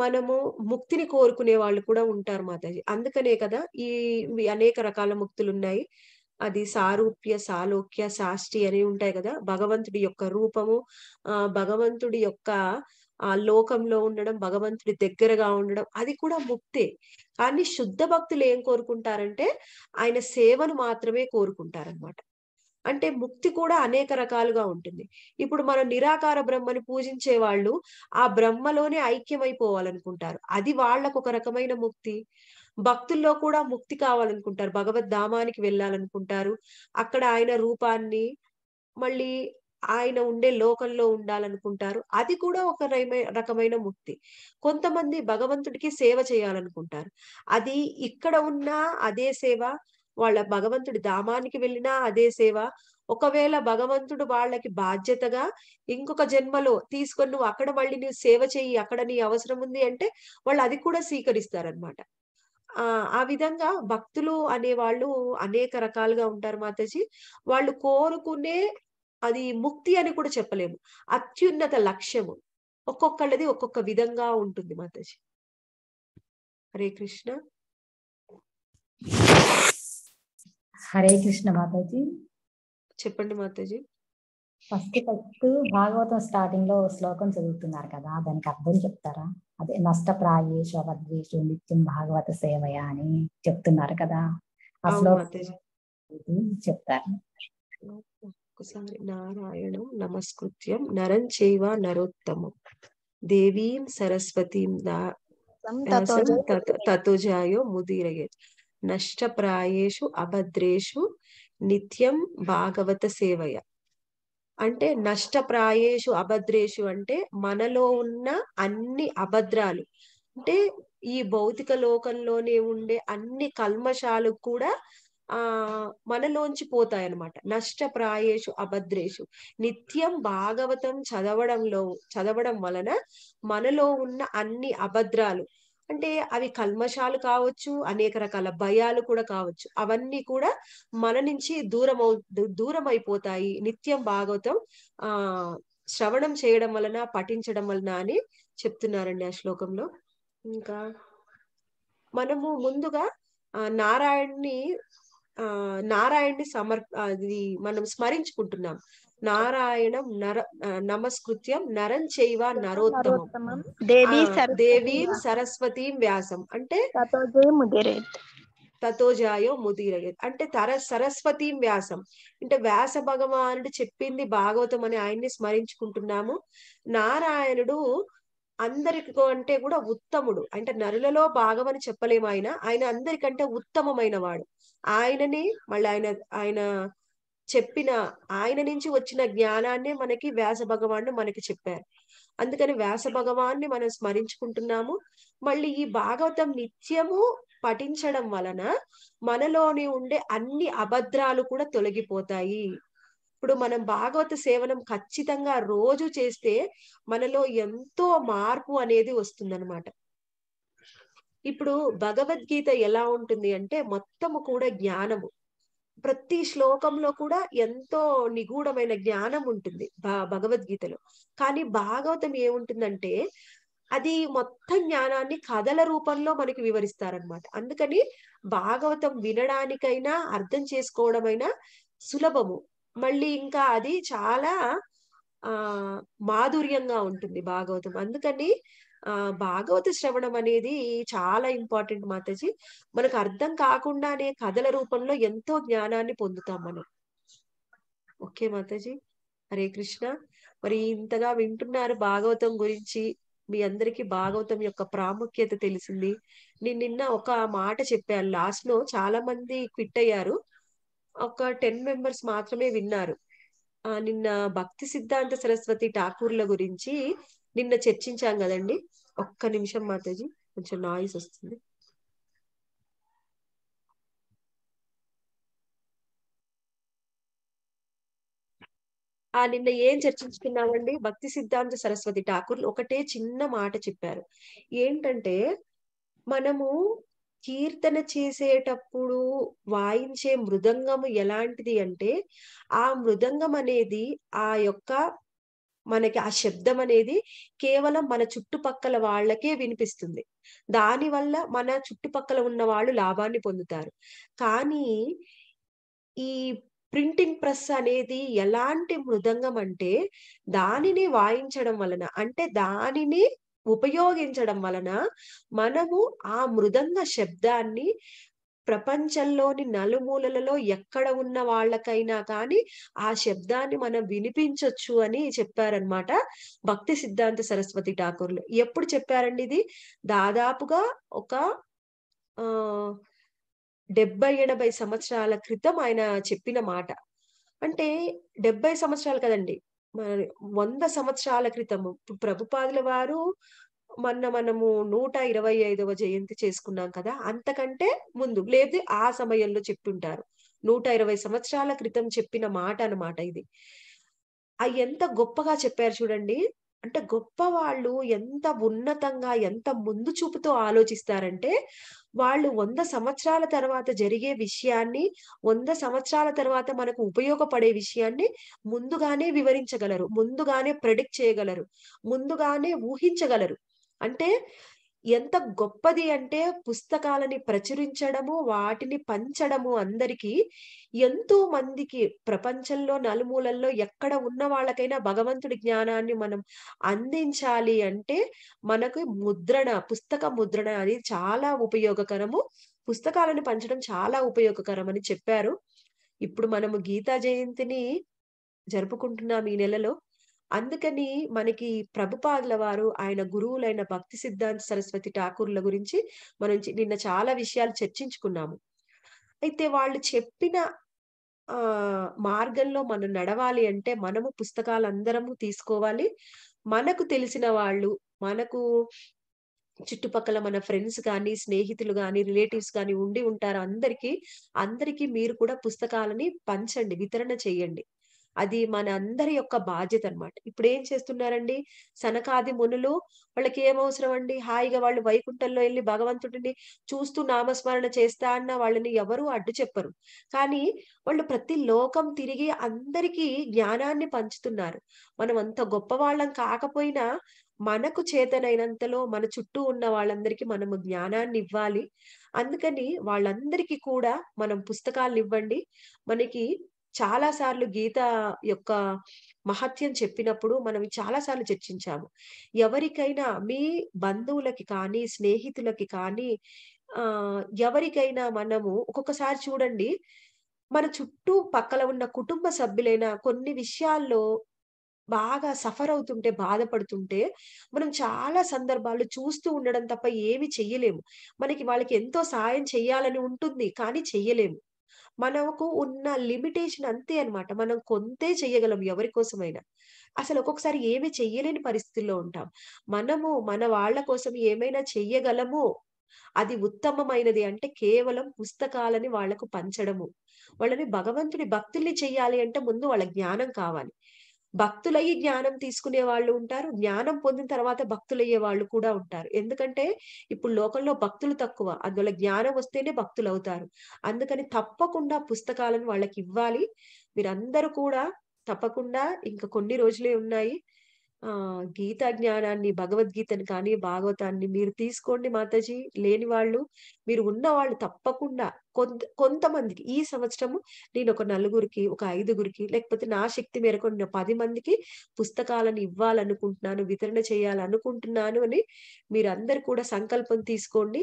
మనము ముక్తిని కోరుకునే వాళ్ళు కూడా ఉంటారు మాతాజీ అందుకనే కదా ఈ అనేక రకాల ముక్తులు ఉన్నాయి అది సారూప్య సాలోక్య సాష్టి అనేవి ఉంటాయి కదా భగవంతుడి యొక్క రూపము ఆ భగవంతుడి యొక్క ఆ లోకంలో ఉండడం భగవంతుడి దగ్గరగా ఉండడం అది కూడా ముక్తే కానీ శుద్ధ భక్తులు ఏం కోరుకుంటారంటే ఆయన సేవను మాత్రమే కోరుకుంటారనమాట అంటే ముక్తి కూడా అనేక రకాలుగా ఉంటుంది ఇప్పుడు మనం నిరాకార బ్రహ్మని పూజించే వాళ్ళు ఆ బ్రహ్మలోనే ఐక్యమైపోవాలనుకుంటారు అది వాళ్ళకు ఒక రకమైన ముక్తి భక్తుల్లో కూడా ముక్తి కావాలనుకుంటారు భగవద్ ధామానికి వెళ్ళాలనుకుంటారు అక్కడ ఆయన రూపాన్ని మళ్ళీ ఆయన ఉండే లోకంలో ఉండాలనుకుంటారు అది కూడా ఒక రకమైన ముక్తి కొంతమంది భగవంతుడికి సేవ చేయాలనుకుంటారు అది ఇక్కడ ఉన్నా అదే సేవ వాళ్ళ భగవంతుడి ధామానికి వెళ్ళినా అదే సేవ ఒకవేళ భగవంతుడు వాళ్ళకి బాధ్యతగా ఇంకొక జన్మలో తీసుకొని నువ్వు అక్కడ మళ్ళీ నువ్వు సేవ చేయి అక్కడ నీ అవసరం ఉంది అంటే వాళ్ళు అది కూడా స్వీకరిస్తారనమాట ఆ ఆ విధంగా భక్తులు అనే వాళ్ళు అనేక రకాలుగా ఉంటారు మాతాజీ వాళ్ళు కోరుకునే అది ముక్తి అని కూడా చెప్పలేము అత్యున్నత లక్ష్యము ఒక్కొక్కళ్ళది ఒక్కొక్క విధంగా ఉంటుంది మాతాజీ హరే కృష్ణ హరే కృష్ణ మాతాజీ చెప్పండి మాతాజీ ఫస్ట్ ఫస్ట్ భాగవతం స్టార్టింగ్ లో శ్లోకం చదువుతున్నారు కదా దానికి అర్థం చెప్తారా అదే నష్టప్రాయేషు అవద్వేషు నిత్యం భాగవత సేవయ అని చెప్తున్నారు కదా ఆ శ్లోకం చెప్తారు ఒకసారి నారాయణం నమస్కృత్యం నరం చేవ నరోత్తమం దేవీం సరస్వతీం తతుజాయో ముదీరయే నష్టప్రాయేషు అభద్రేషు నిత్యం భాగవత సేవయ అంటే నష్టప్రాయేషు అభద్రేషు అంటే మనలో ఉన్న అన్ని అభద్రాలు అంటే ఈ భౌతిక లోకంలోనే ఉండే అన్ని కల్మషాలు కూడా ఆ మనలోంచి పోతాయి పోతాయన్నమాట నష్టప్రాయేషు అభద్రేషు నిత్యం భాగవతం చదవడంలో చదవడం వలన మనలో ఉన్న అన్ని అభద్రాలు అంటే అవి కల్మషాలు కావచ్చు అనేక రకాల భయాలు కూడా కావచ్చు అవన్నీ కూడా మన నుంచి దూరం అవు దూరం అయిపోతాయి నిత్యం భాగవతం ఆ శ్రవణం చేయడం వలన పఠించడం వలన అని చెప్తున్నారండి ఆ శ్లోకంలో ఇంకా మనము ముందుగా నారాయణ్ణి ఆ నారాయణ్ణి సమర్ అది మనం స్మరించుకుంటున్నాం నారాయణం నర నమస్కృత్యం నరం చైవ నరోత్తమం దేవి దేవీ వ్యాసం అంటే తతోజాయో ముదిరయత్ అంటే తర సరస్వతి వ్యాసం అంటే వ్యాస భగవానుడు చెప్పింది భాగవతం అని ఆయన్ని స్మరించుకుంటున్నాము నారాయణుడు అందరికి అంటే కూడా ఉత్తముడు అంటే నరులలో భాగమని చెప్పలేము ఆయన ఆయన అందరికంటే ఉత్తమమైన వాడు ఆయననే మళ్ళీ ఆయన ఆయన చెప్పిన ఆయన నుంచి వచ్చిన జ్ఞానాన్ని మనకి వ్యాస భగవాను మనకి చెప్పారు అందుకని వ్యాస భగవాన్ని మనం స్మరించుకుంటున్నాము మళ్ళీ ఈ భాగవతం నిత్యము పఠించడం వలన మనలోని ఉండే అన్ని అభద్రాలు కూడా తొలగిపోతాయి ఇప్పుడు మనం భాగవత సేవనం ఖచ్చితంగా రోజు చేస్తే మనలో ఎంతో మార్పు అనేది వస్తుందన్నమాట ఇప్పుడు భగవద్గీత ఎలా ఉంటుంది అంటే మొత్తము కూడా జ్ఞానము ప్రతి శ్లోకంలో కూడా ఎంతో నిగూఢమైన జ్ఞానం ఉంటుంది భగవద్గీతలో కానీ భాగవతం ఏముంటుందంటే అది మొత్తం జ్ఞానాన్ని కథల రూపంలో మనకి వివరిస్తారనమాట అందుకని భాగవతం వినడానికైనా అర్థం చేసుకోవడమైనా సులభము మళ్ళీ ఇంకా అది చాలా ఆ మాధుర్యంగా ఉంటుంది భాగవతం అందుకని భాగవత శ్రవణం అనేది చాలా ఇంపార్టెంట్ మాతజీ మనకు అర్థం కాకుండానే కథల రూపంలో ఎంతో జ్ఞానాన్ని పొందుతాం మనం ఓకే మాతాజీ హరే కృష్ణ మరి ఇంతగా వింటున్నారు భాగవతం గురించి మీ అందరికీ భాగవతం యొక్క ప్రాముఖ్యత తెలిసింది నేను నిన్న ఒక మాట చెప్పాను లాస్ట్ లో చాలా మంది క్విట్ అయ్యారు ఒక టెన్ మెంబర్స్ మాత్రమే విన్నారు ఆ నిన్న భక్తి సిద్ధాంత సరస్వతి ఠాకూర్ల గురించి నిన్న చర్చించాం కదండి ఒక్క నిమిషం మాతాజీ కొంచెం నాయిస్ వస్తుంది ఆ నిన్న ఏం చర్చించుకున్నామండి భక్తి సిద్ధాంత సరస్వతి ఠాకూర్ ఒకటే చిన్న మాట చెప్పారు ఏంటంటే మనము కీర్తన చేసేటప్పుడు వాయించే మృదంగము ఎలాంటిది అంటే ఆ మృదంగం అనేది ఆ యొక్క మనకి ఆ శబ్దం అనేది కేవలం మన చుట్టుపక్కల వాళ్ళకే వినిపిస్తుంది దానివల్ల మన చుట్టుపక్కల ఉన్న వాళ్ళు లాభాన్ని పొందుతారు కానీ ఈ ప్రింటింగ్ ప్రెస్ అనేది ఎలాంటి మృదంగం అంటే దానిని వాయించడం వలన అంటే దానిని ఉపయోగించడం వలన మనము ఆ మృదంగ శబ్దాన్ని ప్రపంచంలోని నలుమూలలలో ఎక్కడ ఉన్న వాళ్ళకైనా కానీ ఆ శబ్దాన్ని మనం వినిపించొచ్చు అని చెప్పారనమాట భక్తి సిద్ధాంత సరస్వతి ఠాకూర్లు ఎప్పుడు చెప్పారండి ఇది దాదాపుగా ఒక ఆ డెబ్బై ఎనభై సంవత్సరాల క్రితం ఆయన చెప్పిన మాట అంటే డెబ్బై సంవత్సరాలు కదండి వంద సంవత్సరాల క్రితం ప్రభుపాదుల వారు మొన్న మనము నూట ఇరవై ఐదవ జయంతి చేసుకున్నాం కదా అంతకంటే ముందు లేదు ఆ సమయంలో చెప్తుంటారు నూట ఇరవై సంవత్సరాల క్రితం చెప్పిన మాట అనమాట ఇది ఆ ఎంత గొప్పగా చెప్పారు చూడండి అంటే గొప్ప వాళ్ళు ఎంత ఉన్నతంగా ఎంత ముందు చూపుతో ఆలోచిస్తారంటే వాళ్ళు వంద సంవత్సరాల తర్వాత జరిగే విషయాన్ని వంద సంవత్సరాల తర్వాత మనకు ఉపయోగపడే విషయాన్ని ముందుగానే వివరించగలరు ముందుగానే ప్రెడిక్ట్ చేయగలరు ముందుగానే ఊహించగలరు అంటే ఎంత గొప్పది అంటే పుస్తకాలని ప్రచురించడము వాటిని పంచడము అందరికీ ఎంతో మందికి ప్రపంచంలో నలుమూలల్లో ఎక్కడ ఉన్న వాళ్ళకైనా భగవంతుడి జ్ఞానాన్ని మనం అందించాలి అంటే మనకు ముద్రణ పుస్తక ముద్రణ అనేది చాలా ఉపయోగకరము పుస్తకాలను పంచడం చాలా ఉపయోగకరం అని చెప్పారు ఇప్పుడు మనము గీతా జయంతిని జరుపుకుంటున్నాం ఈ నెలలో అందుకని మనకి ప్రభుపాదుల వారు ఆయన గురువులైన భక్తి సిద్ధాంత సరస్వతి ఠాకూర్ల గురించి మనం నిన్న చాలా విషయాలు చర్చించుకున్నాము అయితే వాళ్ళు చెప్పిన ఆ మార్గంలో మనం నడవాలి అంటే మనము పుస్తకాలు అందరము తీసుకోవాలి మనకు తెలిసిన వాళ్ళు మనకు చుట్టుపక్కల మన ఫ్రెండ్స్ కానీ స్నేహితులు కానీ రిలేటివ్స్ కానీ ఉండి ఉంటారు అందరికీ అందరికీ మీరు కూడా పుస్తకాలని పంచండి వితరణ చేయండి అది మన అందరి యొక్క బాధ్యత అనమాట ఇప్పుడు ఏం చేస్తున్నారండి సనకాది మునులు వాళ్ళకి ఏమవసరం అండి హాయిగా వాళ్ళు వైకుంఠంలో వెళ్ళి భగవంతుడిని చూస్తూ నామస్మరణ చేస్తా అన్న వాళ్ళని ఎవరు అడ్డు చెప్పరు కానీ వాళ్ళు ప్రతి లోకం తిరిగి అందరికీ జ్ఞానాన్ని పంచుతున్నారు మనం అంత గొప్ప వాళ్ళం కాకపోయినా మనకు చేతనైనంతలో మన చుట్టూ ఉన్న వాళ్ళందరికీ మనము జ్ఞానాన్ని ఇవ్వాలి అందుకని వాళ్ళందరికీ కూడా మనం పుస్తకాలు ఇవ్వండి మనకి చాలా సార్లు గీత యొక్క మహత్యం చెప్పినప్పుడు మనం చాలా సార్లు చర్చించాము ఎవరికైనా మీ బంధువులకి కానీ స్నేహితులకి కానీ ఆ ఎవరికైనా మనము ఒక్కొక్కసారి చూడండి మన చుట్టూ పక్కల ఉన్న కుటుంబ సభ్యులైన కొన్ని విషయాల్లో బాగా సఫర్ అవుతుంటే బాధపడుతుంటే మనం చాలా సందర్భాలు చూస్తూ ఉండడం తప్ప ఏమి చెయ్యలేము మనకి వాళ్ళకి ఎంతో సాయం చెయ్యాలని ఉంటుంది కానీ చెయ్యలేము మనకు ఉన్న లిమిటేషన్ అంతే అనమాట మనం కొంతే చెయ్యగలం ఎవరి కోసమైనా అసలు ఒక్కొక్కసారి ఏమి చెయ్యలేని పరిస్థితుల్లో ఉంటాం మనము మన వాళ్ళ కోసం ఏమైనా చెయ్యగలము అది ఉత్తమమైనది అంటే కేవలం పుస్తకాలని వాళ్లకు పంచడము వాళ్ళని భగవంతుడి భక్తుల్ని చెయ్యాలి అంటే ముందు వాళ్ళ జ్ఞానం కావాలి భక్తులయ్యి జ్ఞానం తీసుకునే వాళ్ళు ఉంటారు జ్ఞానం పొందిన తర్వాత భక్తులయ్యే వాళ్ళు కూడా ఉంటారు ఎందుకంటే ఇప్పుడు లోకంలో భక్తులు తక్కువ అందువల్ల జ్ఞానం వస్తేనే భక్తులు అవుతారు అందుకని తప్పకుండా పుస్తకాలను వాళ్ళకి ఇవ్వాలి మీరందరూ కూడా తప్పకుండా ఇంకా కొన్ని రోజులే ఉన్నాయి ఆ గీత జ్ఞానాన్ని భగవద్గీతని కానీ భాగవతాన్ని మీరు తీసుకోండి మాతాజీ లేని వాళ్ళు మీరు ఉన్న వాళ్ళు తప్పకుండా కొంత కొంతమందికి ఈ సంవత్సరము నేను ఒక నలుగురికి ఒక ఐదుగురికి లేకపోతే నా శక్తి మేరకు నేను పది మందికి పుస్తకాలను ఇవ్వాలనుకుంటున్నాను వితరణ చేయాలనుకుంటున్నాను అని మీరందరు కూడా సంకల్పం తీసుకోండి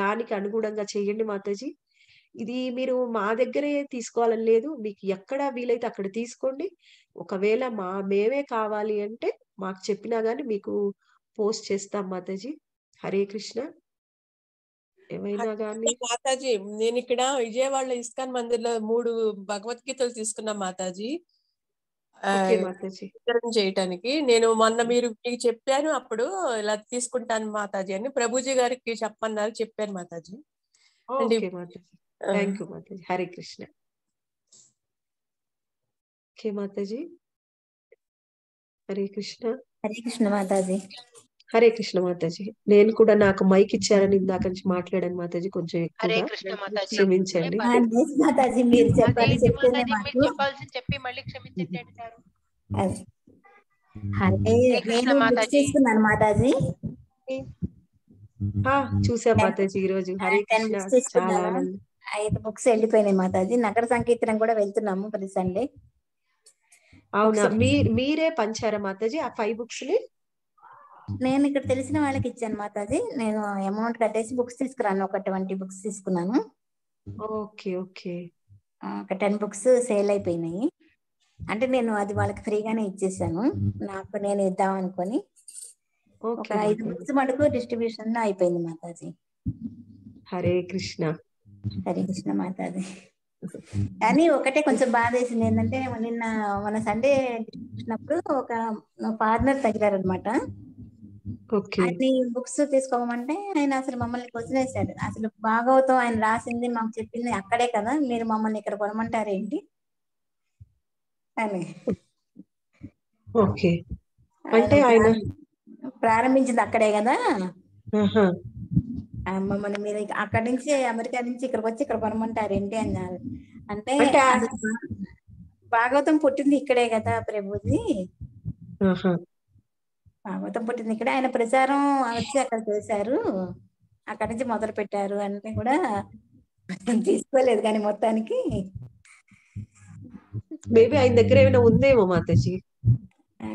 దానికి అనుగుణంగా చేయండి మాతాజీ ఇది మీరు మా దగ్గరే తీసుకోవాలని లేదు మీకు ఎక్కడ వీలైతే అక్కడ తీసుకోండి ఒకవేళ మా మేమే కావాలి అంటే మాకు చెప్పినా కానీ మీకు పోస్ట్ చేస్తాం మాతాజీ హరే కృష్ణ మాతాజీ నేను ఇక్కడ విజయవాడ ఇస్కాన్ మందిర్ లో మూడు భగవద్గీతలు తీసుకున్నా మాతాజీ చేయటానికి నేను మొన్న మీరు మీకు చెప్పాను అప్పుడు ఇలా తీసుకుంటాను మాతాజీ అని ప్రభుజీ గారికి చెప్పన్నారు చెప్పాను మాతాజీ హరే కృష్ణ ઓકે హరే కృష్ణ హరే కృష్ణ మాతాజీ హరే కృష్ణ మాతాజీ నేను కూడా నాకు మైక్ ఇచ్చారని ఇందాక నుంచి మాట్లాడాను మాతాజీ కొంచెం క్షమించండి చూసా మాతాజీ ఈ రోజు హరే కృష్ణ చాలా ఐదు బుక్స్ వెళ్ళిపోయినాయి మాతాజీ నగర సంకీర్తనం కూడా వెళ్తున్నాము ప్రతి సండే అవునా మీరే పంచారా మాతాజీ ఆ ఫైవ్ బుక్స్ ని నేను ఇక్కడ తెలిసిన వాళ్ళకి ఇచ్చాను మాతాజీ నేను అమౌంట్ కట్టేసి బుక్స్ తీసుకురాను ఒక ట్వంటీ బుక్స్ తీసుకున్నాను ఓకే ఓకే ఒక టెన్ బుక్స్ సేల్ అయిపోయినాయి అంటే నేను అది వాళ్ళకి ఫ్రీగానే ఇచ్చేసాను నాకు నేను ఇద్దాం అనుకొని ఒక ఐదు బుక్స్ మటుకు డిస్ట్రిబ్యూషన్ అయిపోయింది మాతాజీ హరే కృష్ణ హరే కృష్ణ మాతాజీ కానీ ఒకటే కొంచెం బాధ వేసింది ఏంటంటే నిన్న మన సండే చూసినప్పుడు ఒక పార్ట్నర్ తగ్గారు అనమాట అన్ని బుక్స్ తీసుకోమంటే ఆయన అసలు మమ్మల్ని క్వశ్చన్ వేశాడు అసలు భాగవతం ఆయన రాసింది మాకు చెప్పింది అక్కడే కదా మీరు మమ్మల్ని ఇక్కడ కొనమంటారు ఏంటి అని ఓకే అంటే ఆయన ప్రారంభించింది అక్కడే కదా అమ్మ మన మీద అక్కడి నుంచి అమెరికా నుంచి ఇక్కడికి వచ్చి ఇక్కడ కొనమంటారు ఏంటి అన్నారు అంటే భాగవతం పుట్టింది ఇక్కడే కదా ప్రభుది భాగవతం పుట్టింది ఇక్కడ ఆయన ప్రచారం వచ్చి అక్కడ చేశారు అక్కడి నుంచి మొదలు పెట్టారు అంటే కూడా తీసుకోలేదు కానీ మొత్తానికి మేబీ ఆయన దగ్గర ఏమైనా ఉందేమో మాతాజీ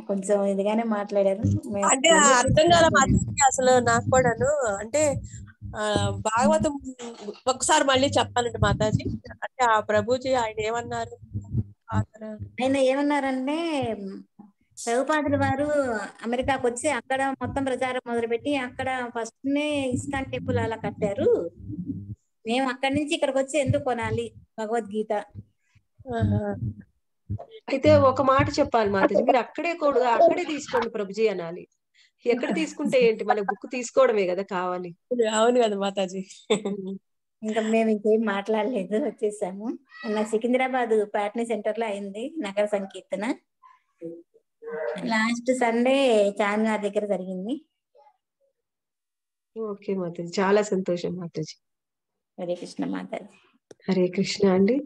కొంచెం ఇదిగానే మాట్లాడారు అంటే అర్థం కాల అసలు నాకు కూడాను అంటే భాగవతం ఒకసారి మళ్ళీ చెప్పాలండి మాతాజీ అంటే ఆ ప్రభుజీ ఆయన ఏమన్నారు ఆయన ఏమన్నారంటే ప్రభుపాదులు వారు అమెరికాకు వచ్చి అక్కడ మొత్తం ప్రచారం మొదలుపెట్టి అక్కడ ఫస్ట్ నే ఇస్కాన్ టెంపుల్ అలా కట్టారు మేము అక్కడి నుంచి ఇక్కడికి వచ్చి ఎందుకు కొనాలి భగవద్గీత అయితే ఒక మాట చెప్పాలి మాతాజీ మీరు అక్కడే కూడా అక్కడే తీసుకోండి ప్రభుజీ అనాలి ఎక్కడ తీసుకుంటే ఏంటి మన బుక్ తీసుకోవడమే కదా కావాలి అవును కదా మాతాజీ ఇంకా మేము ఇంకేం మాట్లాడలేదు వచ్చేసాము నా సికింద్రాబాద్ ప్యాటర్నీ సెంటర్ లో అయింది నగర సంకీర్తన లాస్ట్ సండే చార్మినార్ దగ్గర జరిగింది ఓకే మాతాజీ చాలా సంతోషం మాతాజీ హరే కృష్ణ మాతాజీ హరే కృష్ణ అండి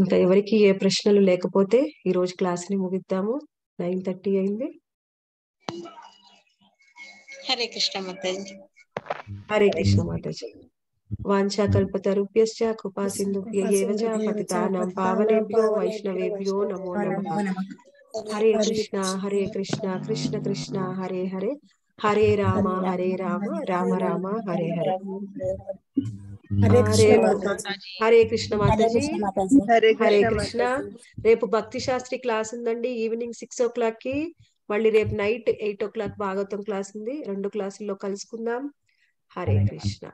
ఇంకా ఎవరికి ఏ ప్రశ్నలు లేకపోతే ఈ రోజు క్లాస్ ని ముగిద్దాము నైన్ థర్టీ అయింది హరే కృష్ణ మాతాజీ హరే కృష్ణ మాతాజీ వాంఛాకల్పతరుభ్యశ్చ కృపా సింధుభ్యేవ చ పావనేభ్యో వైష్ణవేభ్యో నమో నమః హరే కృష్ణ హరే కృష్ణ కృష్ణ కృష్ణ హరే హరే హరే రామ హరే రామ రామ రామ హరే హరే హరే కృష్ణ మాతాజీ హరే కృష్ణ రేపు భక్తి శాస్త్రి క్లాస్ ఉందండి ఈవినింగ్ సిక్స్ ఓ క్లాక్ కి మళ్ళీ రేపు night eight o'clock Bhagavatam class ఉంది రెండు క్లాసుల్లో కలుసుకుందాం హరే కృష్ణ